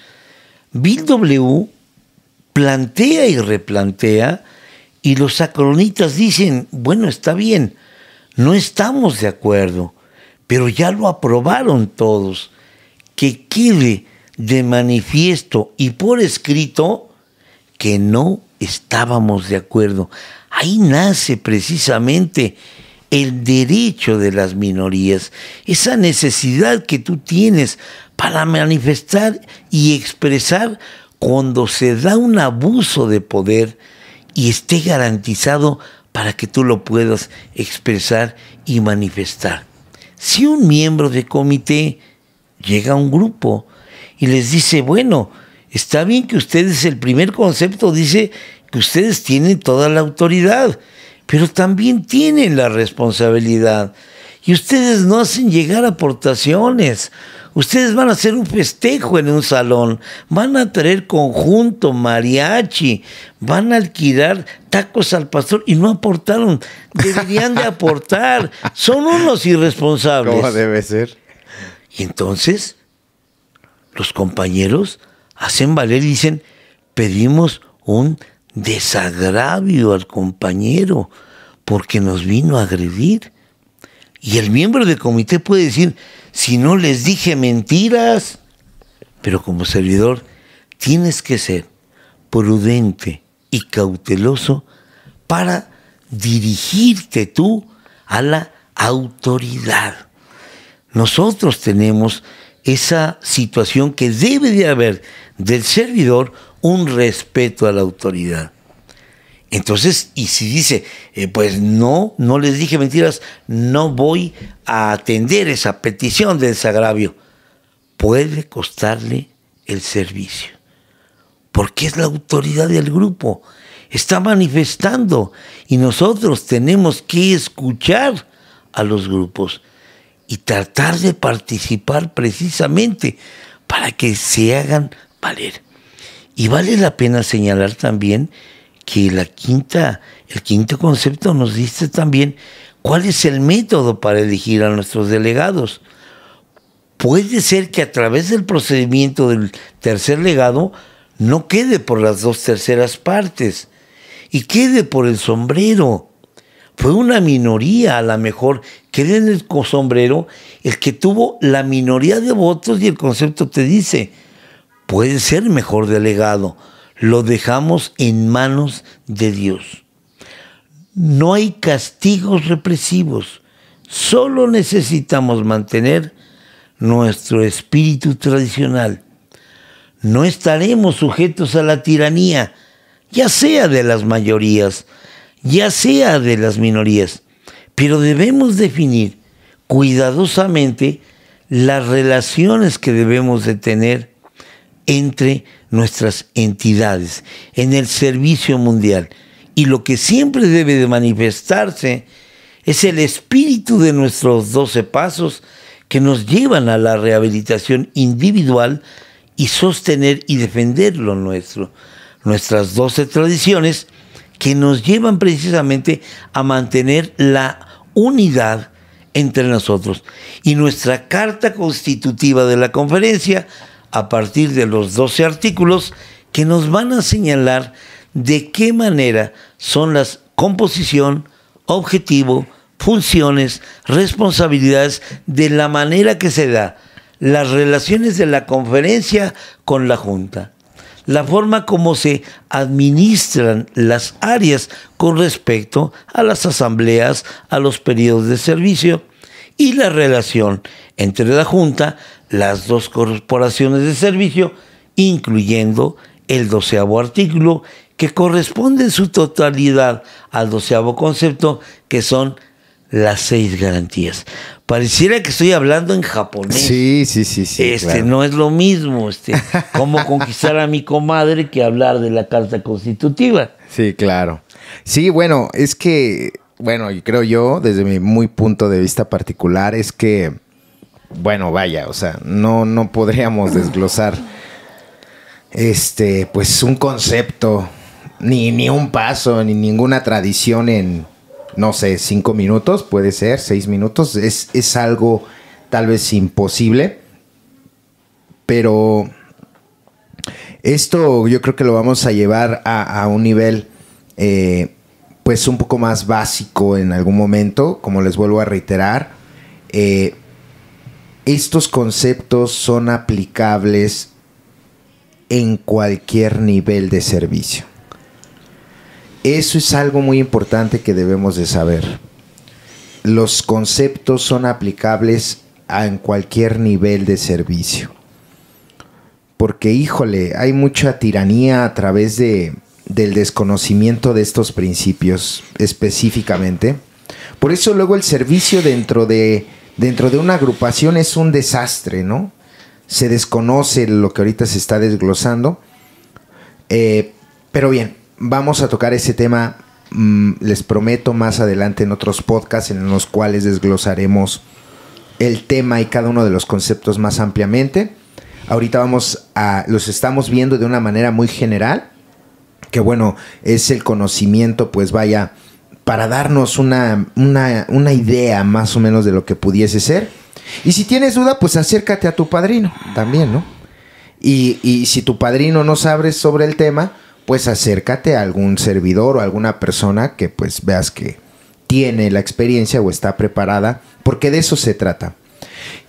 Bill W plantea y replantea y los acronitas dicen, bueno, está bien, no estamos de acuerdo, pero ya lo aprobaron todos, que quede de manifiesto y por escrito que no estábamos de acuerdo. Ahí nace precisamente el derecho de las minorías, esa necesidad que tú tienes para manifestar y expresar cuando se da un abuso de poder y esté garantizado para que tú lo puedas expresar y manifestar. Si un miembro de comité llega a un grupo y les dice, bueno, está bien que ustedes el primer concepto dice ustedes tienen toda la autoridad, pero también tienen la responsabilidad. Y ustedes no hacen llegar aportaciones. Ustedes van a hacer un festejo en un salón, van a traer conjunto, mariachi, van a alquilar tacos al pastor y no aportaron. Deberían de aportar. Son unos irresponsables. ¿Cómo debe ser? Y entonces los compañeros hacen valer y dicen, pedimos un desagravio al compañero porque nos vino a agredir. Y el miembro del comité puede decir, si no les dije mentiras, pero como servidor tienes que ser prudente y cauteloso para dirigirte tú a la autoridad. Nosotros tenemos esa situación que debe de haber del servidor un respeto a la autoridad. Entonces, y si dice, eh, pues no, no les dije mentiras, no voy a atender esa petición de desagravio, puede costarle el servicio, porque es la autoridad del grupo, está manifestando y nosotros tenemos que escuchar a los grupos y tratar de participar precisamente para que se hagan valer. Y vale la pena señalar también que la quinta, el quinto concepto nos dice también cuál es el método para elegir a nuestros delegados. Puede ser que a través del procedimiento del tercer legado no quede por las dos terceras partes y quede por el sombrero. Fue una minoría, a lo mejor, quede en el sombrero el que tuvo la minoría de votos y el concepto te dice, puede ser mejor delegado. Lo dejamos en manos de Dios. No hay castigos represivos. Solo necesitamos mantener nuestro espíritu tradicional. No estaremos sujetos a la tiranía, ya sea de las mayorías, ya sea de las minorías, pero debemos definir cuidadosamente las relaciones que debemos de tener entre nuestras entidades, en el servicio mundial. Y lo que siempre debe de manifestarse es el espíritu de nuestros doce pasos que nos llevan a la rehabilitación individual y sostener y defender lo nuestro. Nuestras doce tradiciones que nos llevan precisamente a mantener la unidad entre nosotros. Y nuestra carta constitutiva de la conferencia a partir de los 12 artículos que nos van a señalar de qué manera son las composición, objetivo, funciones, responsabilidades, de la manera que se da las relaciones de la conferencia con la Junta, la forma como se administran las áreas con respecto a las asambleas, a los periodos de servicio y la relación entre la Junta, las dos corporaciones de servicio, incluyendo el doceavo artículo, que corresponde en su totalidad al doceavo concepto, que son las seis garantías. Pareciera que estoy hablando en japonés. Sí, sí, sí, sí. Este no es lo mismo, este, cómo conquistar a mi comadre que hablar de la carta constitutiva. Sí, claro. Sí, bueno, es que, bueno, creo yo, desde mi muy punto de vista particular, es que bueno, vaya, o sea, no, no podríamos desglosar este, pues un concepto, ni, un paso, ni ninguna tradición en, no sé, cinco minutos, puede ser, seis minutos, es, algo tal vez imposible, pero esto yo creo que lo vamos a llevar a, un nivel... Eh, pues un poco más básico en algún momento, como les vuelvo a reiterar, eh, estos conceptos son aplicables en cualquier nivel de servicio. Eso es algo muy importante que debemos de saber. Los conceptos son aplicables en cualquier nivel de servicio. Porque híjole, hay mucha tiranía a través de, del desconocimiento de estos principios específicamente. Por eso luego el servicio dentro de dentro de una agrupación es un desastre, ¿no? Se desconoce lo que ahorita se está desglosando. Eh, pero bien, vamos a tocar ese tema, mm, les prometo, más adelante en otros podcasts en los cuales desglosaremos el tema y cada uno de los conceptos más ampliamente. Ahorita vamos a, los estamos viendo de una manera muy general, que bueno, es el conocimiento, pues vaya, para darnos una, idea más o menos de lo que pudiese ser. Y si tienes duda, pues acércate a tu padrino también, ¿no? Y, si tu padrino no sabe sobre el tema, pues acércate a algún servidor o alguna persona que pues veas que tiene la experiencia o está preparada, porque de eso se trata.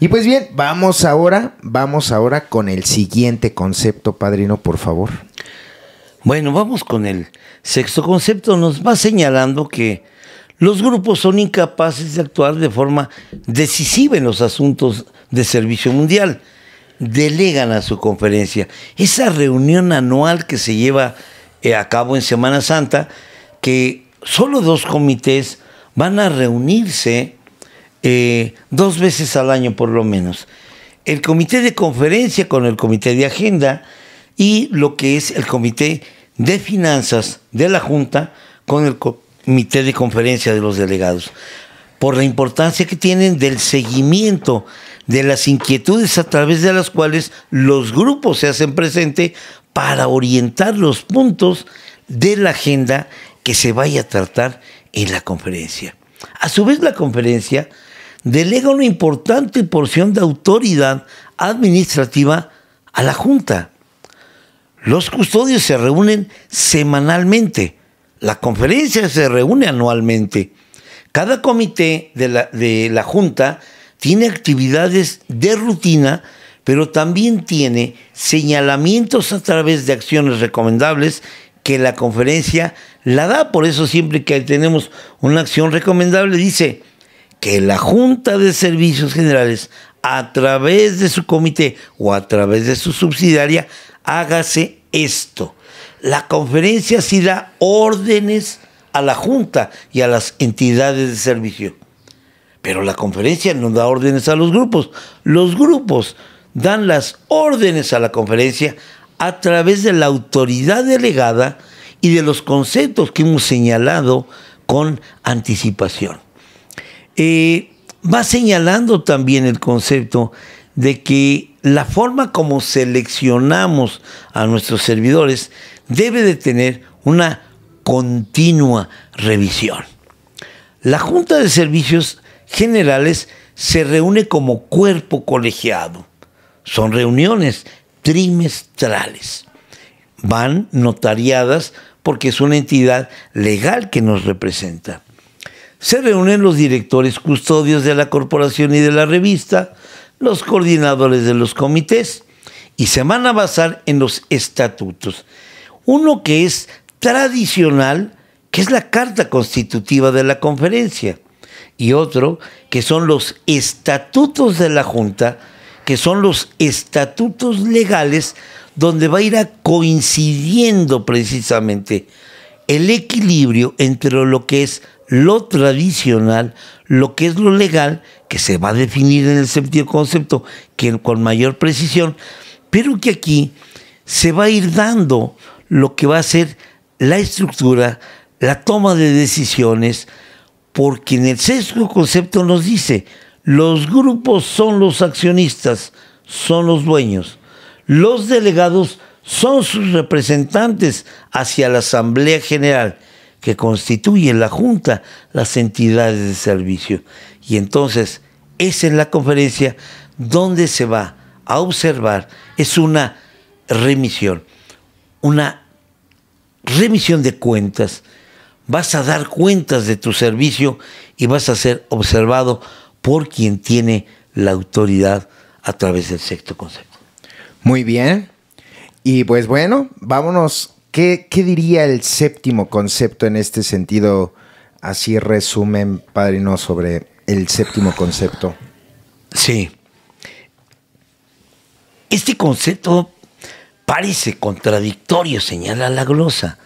Y pues bien, vamos ahora, vamos ahora con el siguiente concepto, padrino, por favor. Bueno, vamos con el sexto concepto. Nos va señalando que los grupos son incapaces de actuar de forma decisiva en los asuntos de servicio mundial. Delegan a su conferencia. Esa reunión anual que se lleva eh, a cabo en Semana Santa, que solo dos comités van a reunirse eh, dos veces al año por lo menos. El comité de conferencia con el comité de agenda y lo que es el Comité de Finanzas de la Junta con el Comité de Conferencia de los Delegados, por la importancia que tienen del seguimiento de las inquietudes a través de las cuales los grupos se hacen presente para orientar los puntos de la agenda que se vaya a tratar en la conferencia. A su vez, la conferencia delega una importante porción de autoridad administrativa a la Junta los custodios se reúnen semanalmente. La conferencia se reúne anualmente. Cada comité de la, de la Junta tiene actividades de rutina, pero también tiene señalamientos a través de acciones recomendables que la conferencia la da. Por eso siempre que tenemos una acción recomendable dice que la Junta de Servicios Generales, a través de su comité o a través de su subsidiaria, hágase esto. La conferencia sí da órdenes a la Junta y a las entidades de servicio. Pero la conferencia no da órdenes a los grupos. Los grupos dan las órdenes a la conferencia a través de la autoridad delegada y de los conceptos que hemos señalado con anticipación. Eh, va señalando también el concepto de que la forma como seleccionamos a nuestros servidores debe de tener una continua revisión. La Junta de Servicios Generales se reúne como cuerpo colegiado. Son reuniones trimestrales. Van notariadas porque es una entidad legal que nos representa. Se reúnen los directores custodios de la corporación y de la revista, los coordinadores de los comités y se van a basar en los estatutos. Uno que es tradicional, que es la carta constitutiva de la conferencia, y otro que son los estatutos de la Junta, que son los estatutos legales donde va a ir a coincidiendo precisamente el equilibrio entre lo que es lo tradicional, lo que es lo legal, que se va a definir en el sentido concepto que con mayor precisión, pero que aquí se va a ir dando lo que va a ser la estructura, la toma de decisiones, porque en el sexto concepto nos dice, los grupos son los accionistas, son los dueños, los delegados son sus representantes hacia la Asamblea General que constituyen la Junta las entidades de servicio. Y entonces, es en la conferencia donde se va a observar, es una remisión, una remisión de cuentas. Vas a dar cuentas de tu servicio y vas a ser observado por quien tiene la autoridad a través del sexto consejo Muy bien. Y pues bueno, vámonos ¿Qué, diría el séptimo concepto en este sentido? Así resumen, no sobre el séptimo concepto. Sí. Este concepto parece contradictorio, señala la glosa.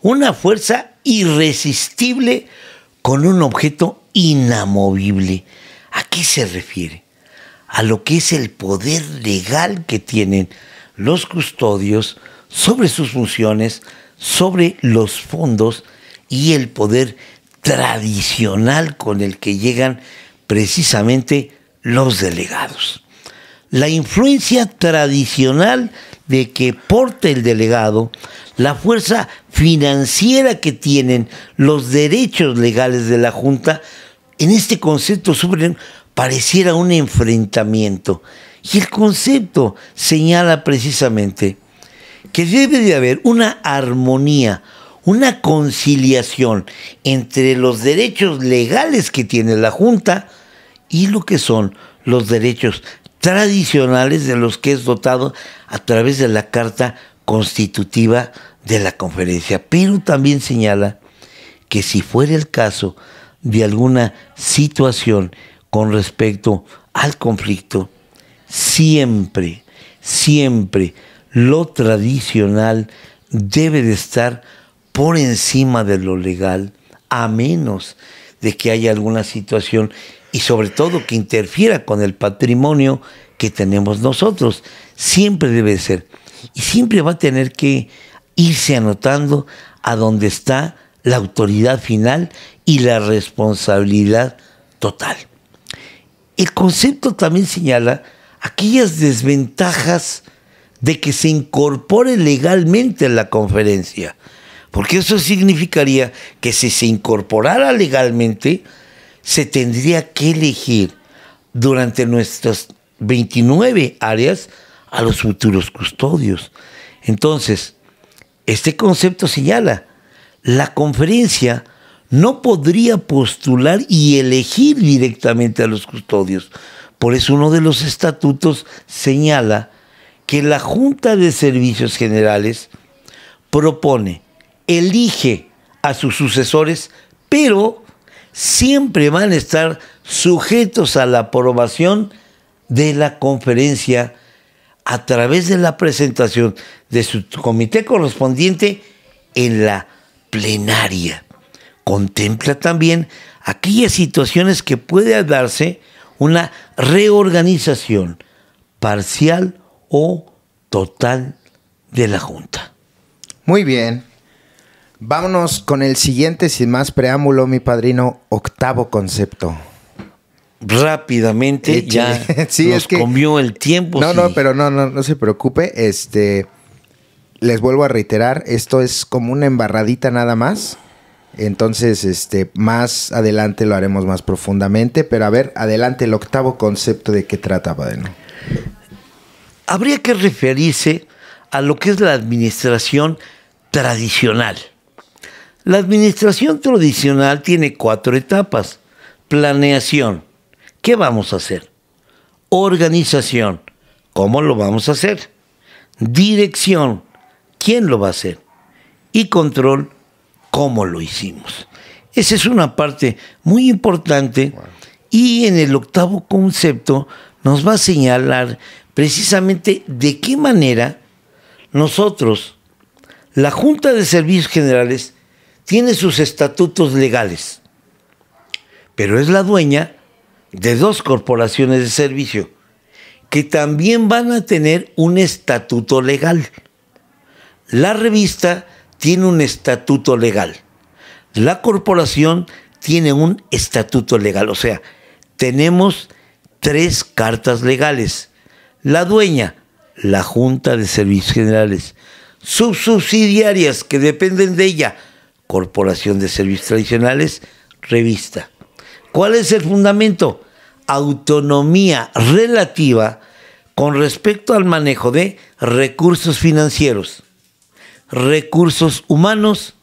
Una fuerza irresistible con un objeto inamovible. ¿A qué se refiere? A lo que es el poder legal que tienen los custodios, sobre sus funciones, sobre los fondos y el poder tradicional con el que llegan precisamente los delegados. La influencia tradicional de que porte el delegado, la fuerza financiera que tienen los derechos legales de la Junta, en este concepto sufren pareciera un enfrentamiento. Y el concepto señala precisamente que debe de haber una armonía, una conciliación entre los derechos legales que tiene la Junta y lo que son los derechos tradicionales de los que es dotado a través de la Carta Constitutiva de la Conferencia. Pero también señala que si fuera el caso de alguna situación con respecto al conflicto, siempre, siempre lo tradicional debe de estar por encima de lo legal, a menos de que haya alguna situación y sobre todo que interfiera con el patrimonio que tenemos nosotros. Siempre debe ser. Y siempre va a tener que irse anotando a donde está la autoridad final y la responsabilidad total. El concepto también señala aquellas desventajas de que se incorpore legalmente a la conferencia. Porque eso significaría que si se incorporara legalmente, se tendría que elegir durante nuestras 29 áreas a los futuros custodios. Entonces, este concepto señala, la conferencia no podría postular y elegir directamente a los custodios. Por eso uno de los estatutos señala que la Junta de Servicios Generales propone, elige a sus sucesores, pero siempre van a estar sujetos a la aprobación de la conferencia a través de la presentación de su comité correspondiente en la plenaria. Contempla también aquellas situaciones que puede darse una reorganización parcial o total de la Junta. Muy bien. Vámonos con el siguiente, sin más preámbulo, mi padrino, octavo concepto. Rápidamente, eh, ya sí, es que, comió el tiempo. No, no, pero no, no, no se preocupe. Este, les vuelvo a reiterar, esto es como una embarradita nada más. Entonces, este, más adelante lo haremos más profundamente. Pero a ver, adelante el octavo concepto de qué trata, Padrino habría que referirse a lo que es la administración tradicional. La administración tradicional tiene cuatro etapas. Planeación. ¿Qué vamos a hacer? Organización. ¿Cómo lo vamos a hacer? Dirección. ¿Quién lo va a hacer? Y control. ¿Cómo lo hicimos? Esa es una parte muy importante. Y en el octavo concepto nos va a señalar precisamente de qué manera nosotros, la Junta de Servicios Generales, tiene sus estatutos legales, pero es la dueña de dos corporaciones de servicio que también van a tener un estatuto legal. La revista tiene un estatuto legal. La corporación tiene un estatuto legal. O sea, tenemos tres cartas legales. La dueña, la Junta de Servicios Generales. subsidiarias que dependen de ella, Corporación de Servicios Tradicionales, revista. ¿Cuál es el fundamento? Autonomía relativa con respecto al manejo de recursos financieros, recursos humanos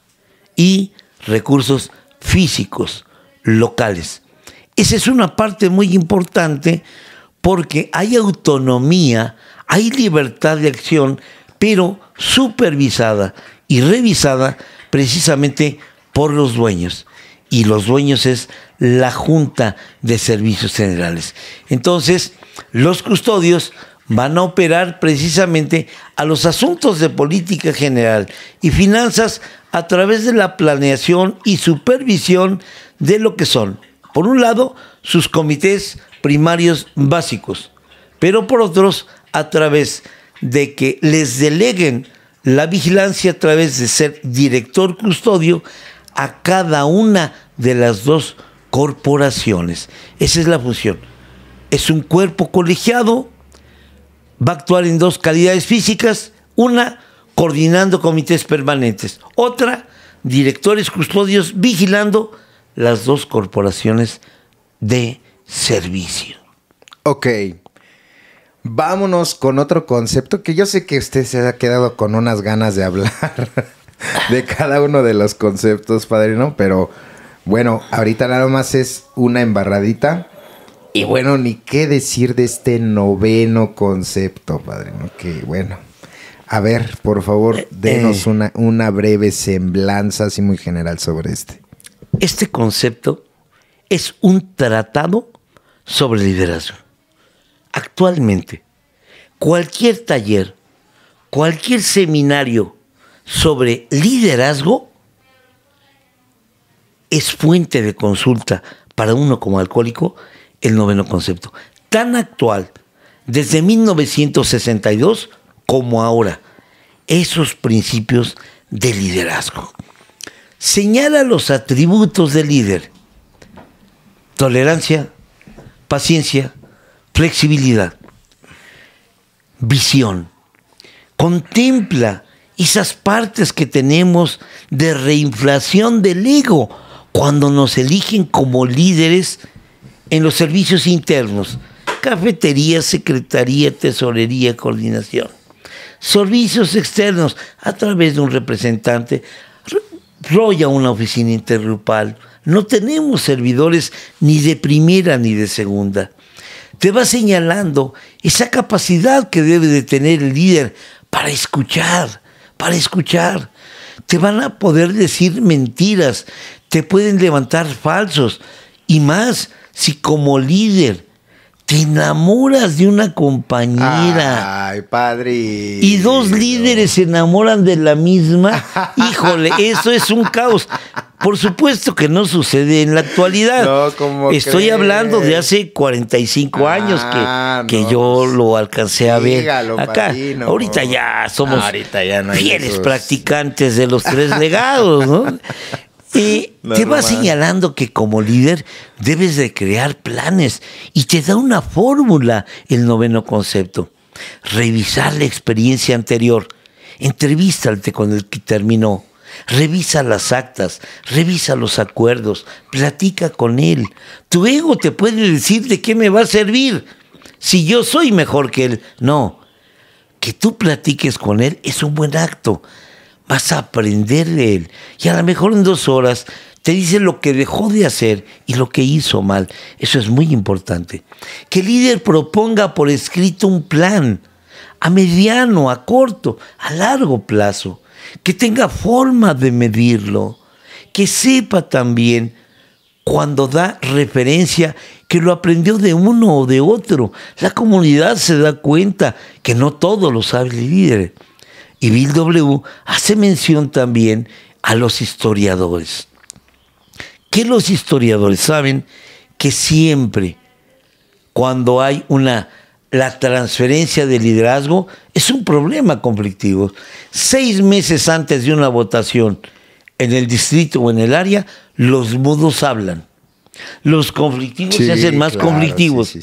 y recursos físicos locales. Esa es una parte muy importante porque hay autonomía, hay libertad de acción, pero supervisada y revisada precisamente por los dueños. Y los dueños es la Junta de Servicios Generales. Entonces, los custodios van a operar precisamente a los asuntos de política general y finanzas a través de la planeación y supervisión de lo que son, por un lado, sus comités primarios básicos, pero por otros a través de que les deleguen la vigilancia a través de ser director custodio a cada una de las dos corporaciones. Esa es la función. Es un cuerpo colegiado, va a actuar en dos calidades físicas, una coordinando comités permanentes, otra directores custodios vigilando las dos corporaciones de servicio. Ok. Vámonos con otro concepto que yo sé que usted se ha quedado con unas ganas de hablar de cada uno de los conceptos, padrino, pero bueno, ahorita nada más es una embarradita. Y bueno, ni qué decir de este noveno concepto, padrino, que bueno. A ver, por favor, eh, denos eh. una, una breve semblanza así muy general sobre este. Este concepto es un tratado sobre liderazgo. Actualmente, cualquier taller, cualquier seminario sobre liderazgo es fuente de consulta para uno como alcohólico el noveno concepto. Tan actual desde 1962 como ahora. Esos principios de liderazgo. Señala los atributos del líder. Tolerancia, paciencia, flexibilidad, visión. Contempla esas partes que tenemos de reinflación del ego cuando nos eligen como líderes en los servicios internos. Cafetería, secretaría, tesorería, coordinación. Servicios externos a través de un representante, Roya una oficina interrupal, No tenemos servidores ni de primera ni de segunda. Te va señalando esa capacidad que debe de tener el líder para escuchar, para escuchar. Te van a poder decir mentiras, te pueden levantar falsos y más si como líder te enamoras de una compañera. Ay, padre. Y dos líderes se enamoran de la misma. Híjole, eso es un caos. Por supuesto que no sucede en la actualidad. No, Estoy hablando de hace 45 ah, años que, que yo pues, lo alcancé a ver acá. Ahorita ya somos fieles practicantes de los tres legados, ¿no? te va señalando que como líder debes de crear planes y te da una fórmula el noveno concepto. Revisar la experiencia anterior. Entrevístate con el que terminó. Revisa las actas, revisa los acuerdos, platica con él. Tu ego te puede decir de qué me va a servir si yo soy mejor que él. No, que tú platiques con él es un buen acto vas a aprender de él. Y a lo mejor en dos horas te dice lo que dejó de hacer y lo que hizo mal. Eso es muy importante. Que el líder proponga por escrito un plan a mediano, a corto, a largo plazo. Que tenga forma de medirlo. Que sepa también cuando da referencia que lo aprendió de uno o de otro. La comunidad se da cuenta que no todo lo sabe el líder. Y Bill W. hace mención también a los historiadores. Que los historiadores saben que siempre cuando hay una la transferencia de liderazgo es un problema conflictivo. Seis meses antes de una votación en el distrito o en el área, los mudos hablan. Los conflictivos se hacen más conflictivos.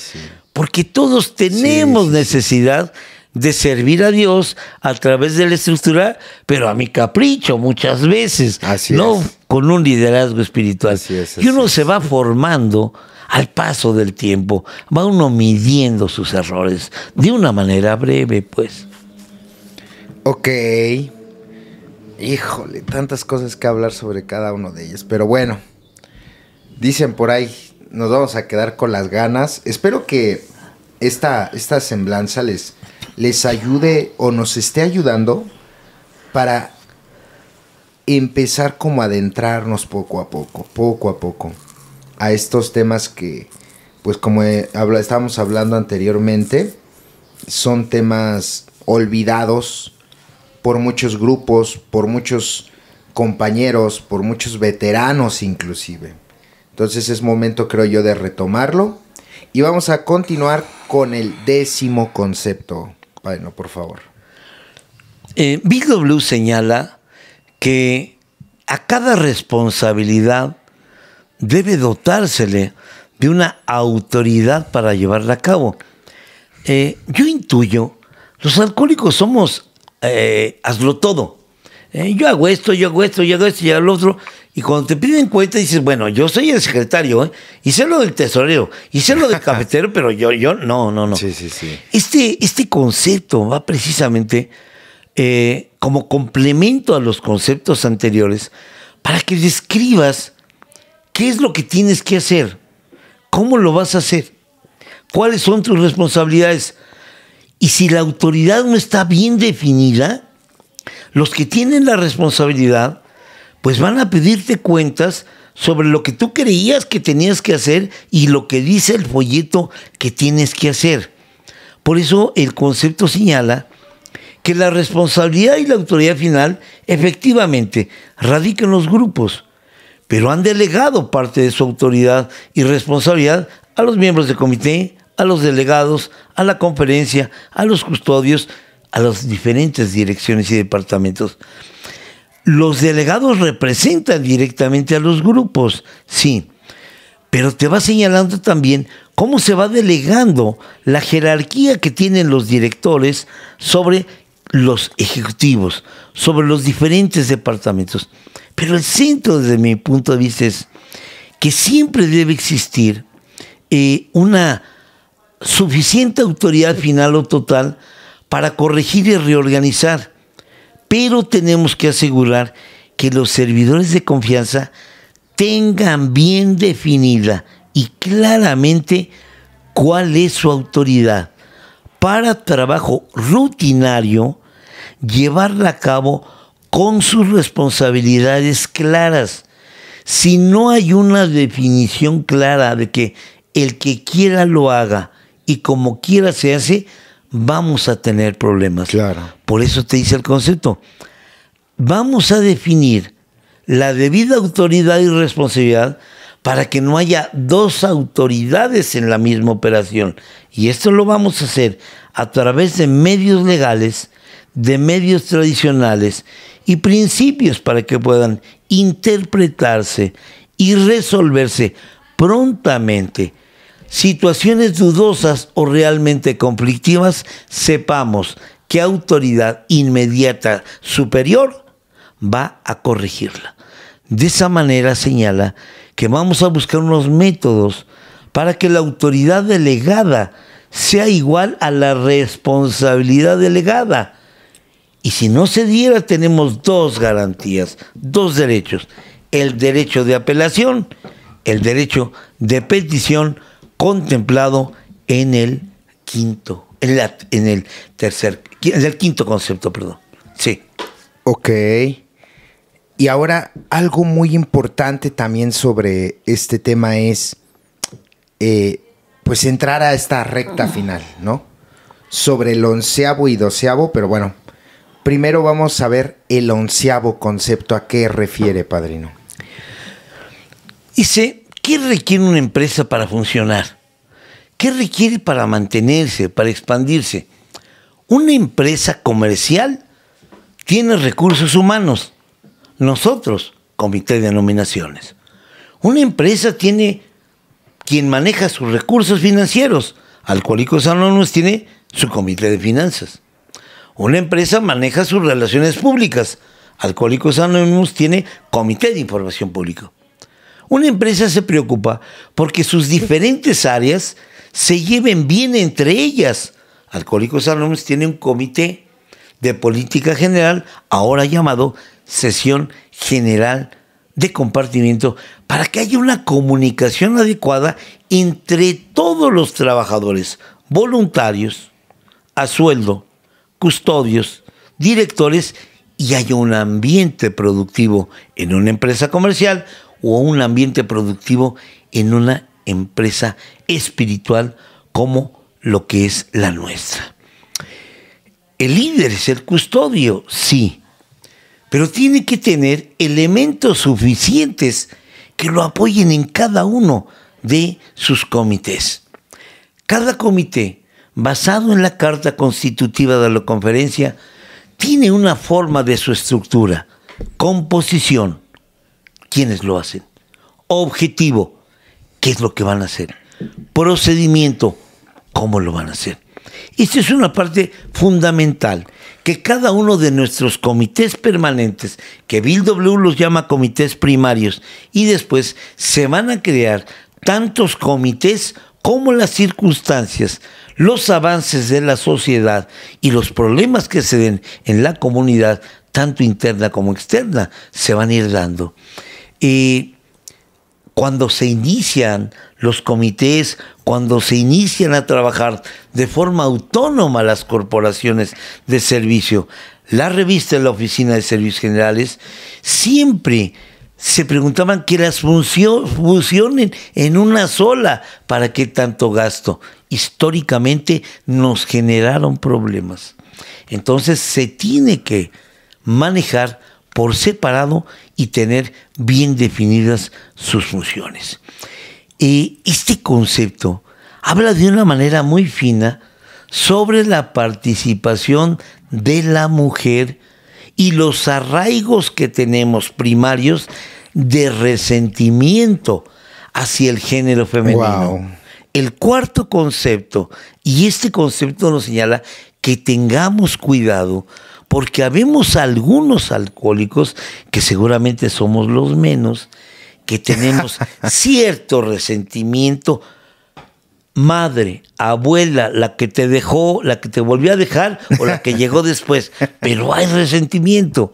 porque todos tenemos necesidad de servir a Dios a través de la estructura, pero a mi capricho muchas veces, así no con un liderazgo espiritual. Así y uno se va formando al paso del tiempo, va uno midiendo sus errores de una manera breve, pues. Ok. Híjole, tantas cosas que hablar sobre cada uno de ellas pero bueno, dicen por ahí, nos vamos a quedar con las ganas. Espero que esta, esta semblanza les, les ayude o nos esté ayudando para empezar como adentrarnos poco a poco, poco a poco, a estos temas que, pues como eh, estábamos hablando anteriormente, son temas olvidados por muchos grupos, por muchos compañeros, por muchos veteranos inclusive. Entonces es momento, creo yo, de retomarlo. Y vamos a continuar con el décimo concepto. Bueno, por favor. Eh, Big W señala que a cada responsabilidad debe dotársele de una autoridad para llevarla a cabo. Eh, yo intuyo, los alcohólicos somos eh, hazlo todo. yo hago esto, yo hago esto, yo hago esto, yo hago lo otro. Y cuando te piden cuenta, dices, bueno, yo soy el secretario, ¿eh? y sé lo del tesorero, y sé lo del cafetero, pero yo, yo, no, no, no. Sí, sí, sí. Este, este concepto va precisamente eh, como complemento a los conceptos anteriores para que describas qué es lo que tienes que hacer, cómo lo vas a hacer, cuáles son tus responsabilidades. Y si la autoridad no está bien definida, los que tienen la responsabilidad pues van a pedirte cuentas sobre lo que tú creías que tenías que hacer y lo que dice el folleto que tienes que hacer. Por eso el concepto señala que la responsabilidad y la autoridad final efectivamente radican en los grupos, pero han delegado parte de su autoridad y responsabilidad a los miembros del comité, a los delegados, a la conferencia, a los custodios, a las diferentes direcciones y departamentos. Los delegados representan directamente a los grupos, sí, pero te va señalando también cómo se va delegando la jerarquía que tienen los directores sobre los ejecutivos, sobre los diferentes departamentos. Pero el centro, desde mi punto de vista, es que siempre debe existir eh, una suficiente autoridad final o total para corregir y reorganizar pero tenemos que asegurar que los servidores de confianza tengan bien definida y claramente cuál es su autoridad para trabajo rutinario llevarla a cabo con sus responsabilidades claras. Si no hay una definición clara de que el que quiera lo haga y como quiera se hace, vamos a tener problemas. Claro. Por eso te dice el concepto. Vamos a definir la debida autoridad y responsabilidad para que no haya dos autoridades en la misma operación. Y esto lo vamos a hacer a través de medios legales, de medios tradicionales y principios para que puedan interpretarse y resolverse prontamente situaciones dudosas o realmente conflictivas, sepamos que autoridad inmediata superior va a corregirla. De esa manera señala que vamos a buscar unos métodos para que la autoridad delegada sea igual a la responsabilidad delegada. Y si no se diera, tenemos dos garantías, dos derechos. El derecho de apelación, el derecho de petición contemplado en el quinto, en, el tercer, en el quinto concepto, perdón. Sí. Ok. Y ahora algo muy importante también sobre este tema es, eh, pues entrar a esta recta final, ¿no? Sobre el onceavo y doceavo, pero bueno, primero vamos a ver el onceavo concepto, ¿a qué refiere, padrino? Y sí. ¿Qué requiere una empresa para funcionar? ¿Qué requiere para mantenerse, para expandirse? Una empresa comercial tiene recursos humanos. Nosotros, comité de nominaciones. Una empresa tiene quien maneja sus recursos financieros. Alcohólicos Anónimos tiene su comité de finanzas. Una empresa maneja sus relaciones públicas. Alcohólicos Anónimos tiene comité de información pública. Una empresa se preocupa porque sus diferentes áreas se lleven bien entre ellas. Alcohólicos Anónimos tiene un comité de política general, ahora llamado sesión general de compartimiento, para que haya una comunicación adecuada entre todos los trabajadores, voluntarios, a sueldo, custodios, directores y haya un ambiente productivo en una empresa comercial o un ambiente productivo en una empresa espiritual como lo que es la nuestra. El líder es el custodio, sí, pero tiene que tener elementos suficientes que lo apoyen en cada uno de sus comités. Cada comité, basado en la carta constitutiva de la conferencia, tiene una forma de su estructura, composición, ¿Quiénes lo hacen? Objetivo, ¿qué es lo que van a hacer? Procedimiento, ¿cómo lo van a hacer? Esta es una parte fundamental, que cada uno de nuestros comités permanentes, que Bill W los llama comités primarios, y después se van a crear tantos comités como las circunstancias, los avances de la sociedad y los problemas que se den en la comunidad, tanto interna como externa, se van a ir dando. Y cuando se inician los comités, cuando se inician a trabajar de forma autónoma las corporaciones de servicio, la revista de la Oficina de Servicios Generales, siempre se preguntaban que las funcionen en una sola, ¿para qué tanto gasto? Históricamente nos generaron problemas. Entonces se tiene que manejar por separado y tener bien definidas sus funciones. Y este concepto habla de una manera muy fina sobre la participación de la mujer y los arraigos que tenemos primarios de resentimiento hacia el género femenino. El cuarto concepto, y este concepto nos señala que tengamos cuidado porque habemos algunos alcohólicos, que seguramente somos los menos, que tenemos cierto resentimiento. Madre, abuela, la que te dejó, la que te volvió a dejar o la que llegó después, pero hay resentimiento.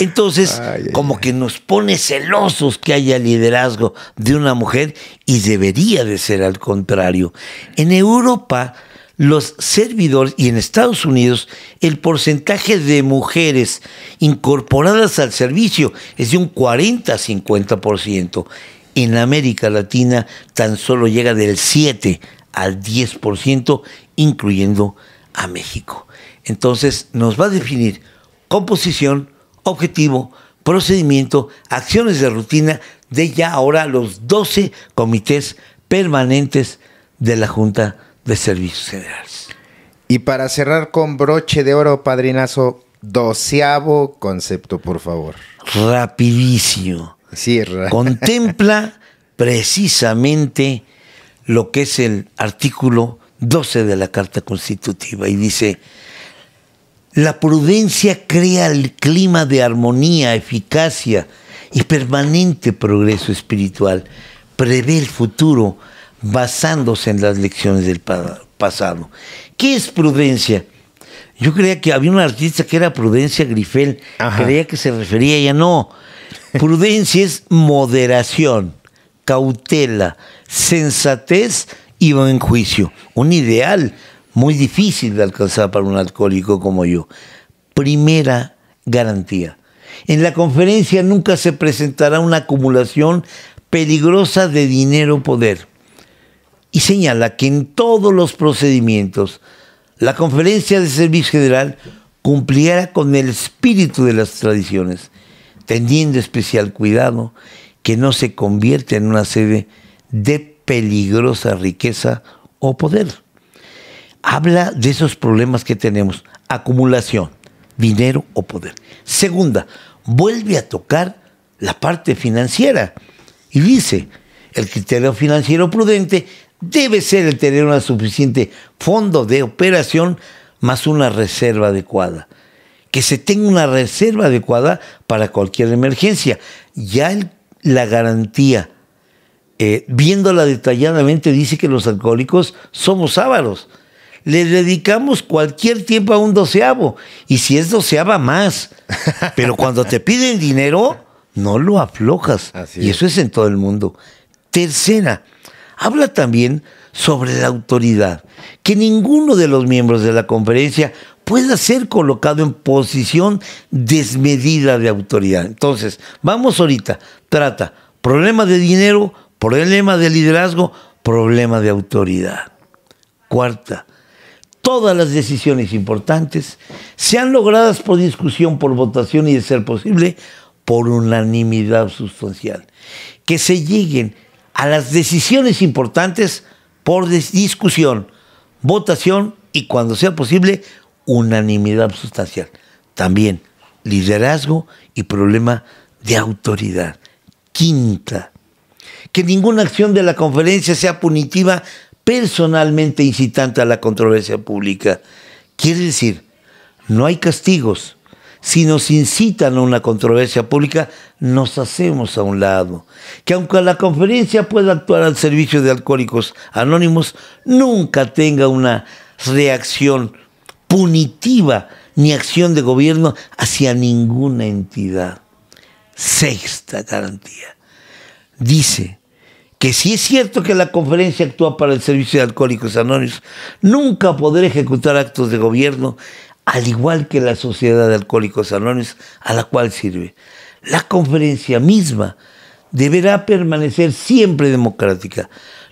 Entonces, como que nos pone celosos que haya liderazgo de una mujer y debería de ser al contrario. En Europa los servidores y en Estados Unidos el porcentaje de mujeres incorporadas al servicio es de un 40-50%. En América Latina tan solo llega del 7 al 10%, incluyendo a México. Entonces nos va a definir composición, objetivo, procedimiento, acciones de rutina de ya ahora los 12 comités permanentes de la Junta de servicios generales. Y para cerrar con broche de oro, padrinazo, doceavo concepto, por favor. Rapidísimo. Contempla precisamente lo que es el artículo 12 de la Carta Constitutiva y dice, la prudencia crea el clima de armonía, eficacia y permanente progreso espiritual, prevé el futuro, basándose en las lecciones del pasado. ¿Qué es prudencia? Yo creía que había un artista que era Prudencia Grifel, creía que se refería a ella, no. Prudencia es moderación, cautela, sensatez y buen juicio. Un ideal muy difícil de alcanzar para un alcohólico como yo. Primera garantía. En la conferencia nunca se presentará una acumulación peligrosa de dinero poder y señala que en todos los procedimientos la conferencia de servicio general cumpliera con el espíritu de las tradiciones, teniendo especial cuidado que no se convierta en una sede de peligrosa riqueza o poder. Habla de esos problemas que tenemos, acumulación, dinero o poder. Segunda, vuelve a tocar la parte financiera y dice, el criterio financiero prudente debe ser el tener un suficiente fondo de operación más una reserva adecuada. Que se tenga una reserva adecuada para cualquier emergencia. Ya la garantía, eh, viéndola detalladamente, dice que los alcohólicos somos ávaros. Le dedicamos cualquier tiempo a un doceavo. Y si es doceava, más. Pero cuando te piden dinero, no lo aflojas. y eso es en todo el mundo. Tercera, habla también sobre la autoridad, que ninguno de los miembros de la conferencia pueda ser colocado en posición desmedida de autoridad. Entonces, vamos ahorita, trata problema de dinero, problema de liderazgo, problema de autoridad. Cuarta, todas las decisiones importantes sean logradas por discusión, por votación y, de ser posible, por unanimidad sustancial. Que se lleguen a las decisiones importantes por discusión, votación y, cuando sea posible, unanimidad sustancial. También liderazgo y problema de autoridad. Quinta, que ninguna acción de la conferencia sea punitiva personalmente incitante a la controversia pública. Quiere decir, no hay castigos, si nos incitan a una controversia pública, nos hacemos a un lado. Que aunque la conferencia pueda actuar al servicio de Alcohólicos Anónimos, nunca tenga una reacción punitiva ni acción de gobierno hacia ninguna entidad. Sexta garantía. Dice que si es cierto que la conferencia actúa para el servicio de Alcohólicos Anónimos, nunca podrá ejecutar actos de gobierno al igual que la Sociedad de Alcohólicos Anónimos a la cual sirve. La conferencia misma deberá permanecer siempre democrática.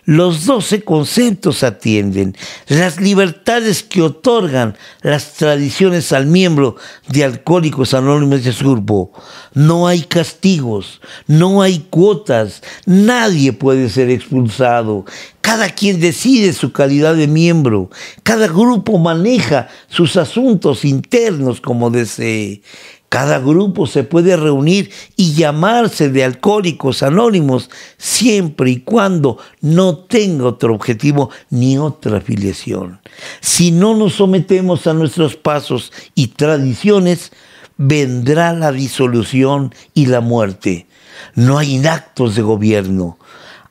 Los doce conceptos atienden las libertades que otorgan las tradiciones al miembro de Alcohólicos Anónimos de grupo. No hay castigos, no hay cuotas, nadie puede ser expulsado. Cada quien decide su calidad de miembro, cada grupo maneja sus asuntos internos como desee. Cada grupo se puede reunir y llamarse de alcohólicos anónimos siempre y cuando no tenga otro objetivo ni otra afiliación. Si no nos sometemos a nuestros pasos y tradiciones, vendrá la disolución y la muerte. No hay actos de gobierno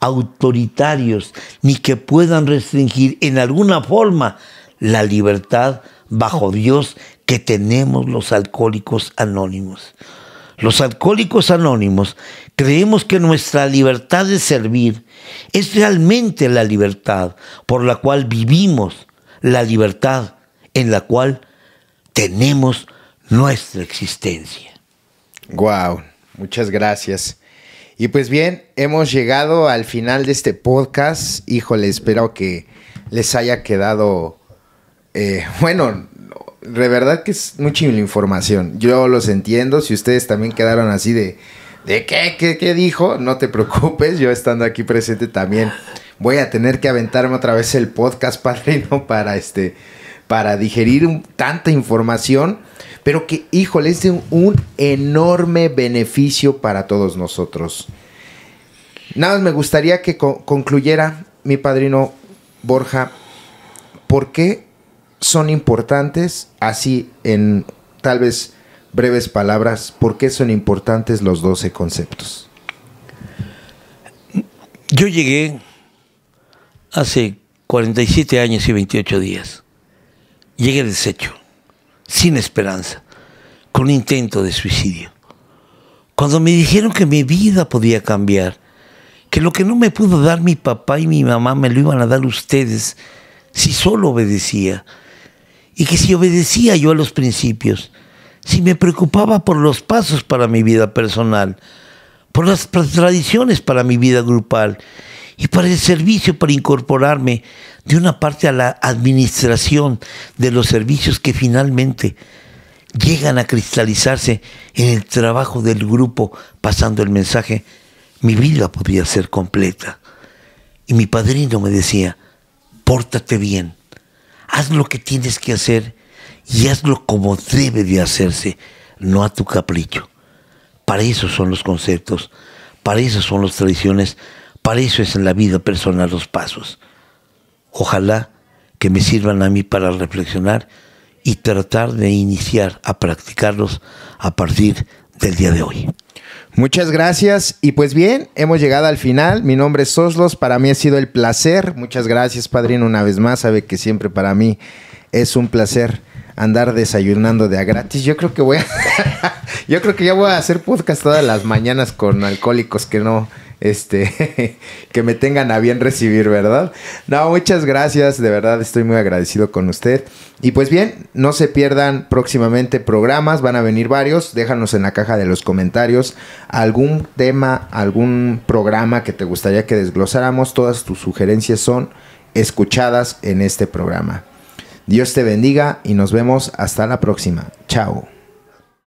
autoritarios ni que puedan restringir en alguna forma la libertad bajo Dios que tenemos los alcohólicos anónimos. Los alcohólicos anónimos creemos que nuestra libertad de servir es realmente la libertad por la cual vivimos, la libertad en la cual tenemos nuestra existencia. Wow, muchas gracias. Y pues bien, hemos llegado al final de este podcast. Híjole, espero que les haya quedado eh, bueno, de verdad que es mucha información. Yo los entiendo. Si ustedes también quedaron así de, ¿de qué, qué, qué dijo? No te preocupes. Yo estando aquí presente también voy a tener que aventarme otra vez el podcast, padrino, para este, para digerir tanta información. Pero que, híjole, es de un, enorme beneficio para todos nosotros. Nada más me gustaría que concluyera mi padrino Borja. ¿Por qué son importantes? Así en tal vez breves palabras, ¿por qué son importantes los 12 conceptos? Yo llegué hace 47 años y 28 días. Llegué deshecho, sin esperanza, con intento de suicidio. Cuando me dijeron que mi vida podía cambiar, que lo que no me pudo dar mi papá y mi mamá me lo iban a dar ustedes si solo obedecía, y que si obedecía yo a los principios, si me preocupaba por los pasos para mi vida personal, por las tradiciones para mi vida grupal y para el servicio para incorporarme de una parte a la administración de los servicios que finalmente llegan a cristalizarse en el trabajo del grupo pasando el mensaje, mi vida podría ser completa. Y mi padrino me decía, pórtate bien haz lo que tienes que hacer y hazlo como debe de hacerse, no a tu capricho. Para eso son los conceptos, para eso son las tradiciones, para eso es en la vida personal los pasos. Ojalá que me sirvan a mí para reflexionar y tratar de iniciar a practicarlos a partir del día de hoy. Muchas gracias. Y pues bien, hemos llegado al final. Mi nombre es Soslos, Para mí ha sido el placer. Muchas gracias, padrino, una vez más. Sabe que siempre para mí es un placer andar desayunando de a gratis. Yo creo que voy a... Yo creo que ya voy a hacer podcast todas las mañanas con alcohólicos que no este, que me tengan a bien recibir, ¿verdad? No, muchas gracias, de verdad estoy muy agradecido con usted. Y pues bien, no se pierdan próximamente programas, van a venir varios, déjanos en la caja de los comentarios algún tema, algún programa que te gustaría que desglosáramos, todas tus sugerencias son escuchadas en este programa. Dios te bendiga y nos vemos hasta la próxima. Chao.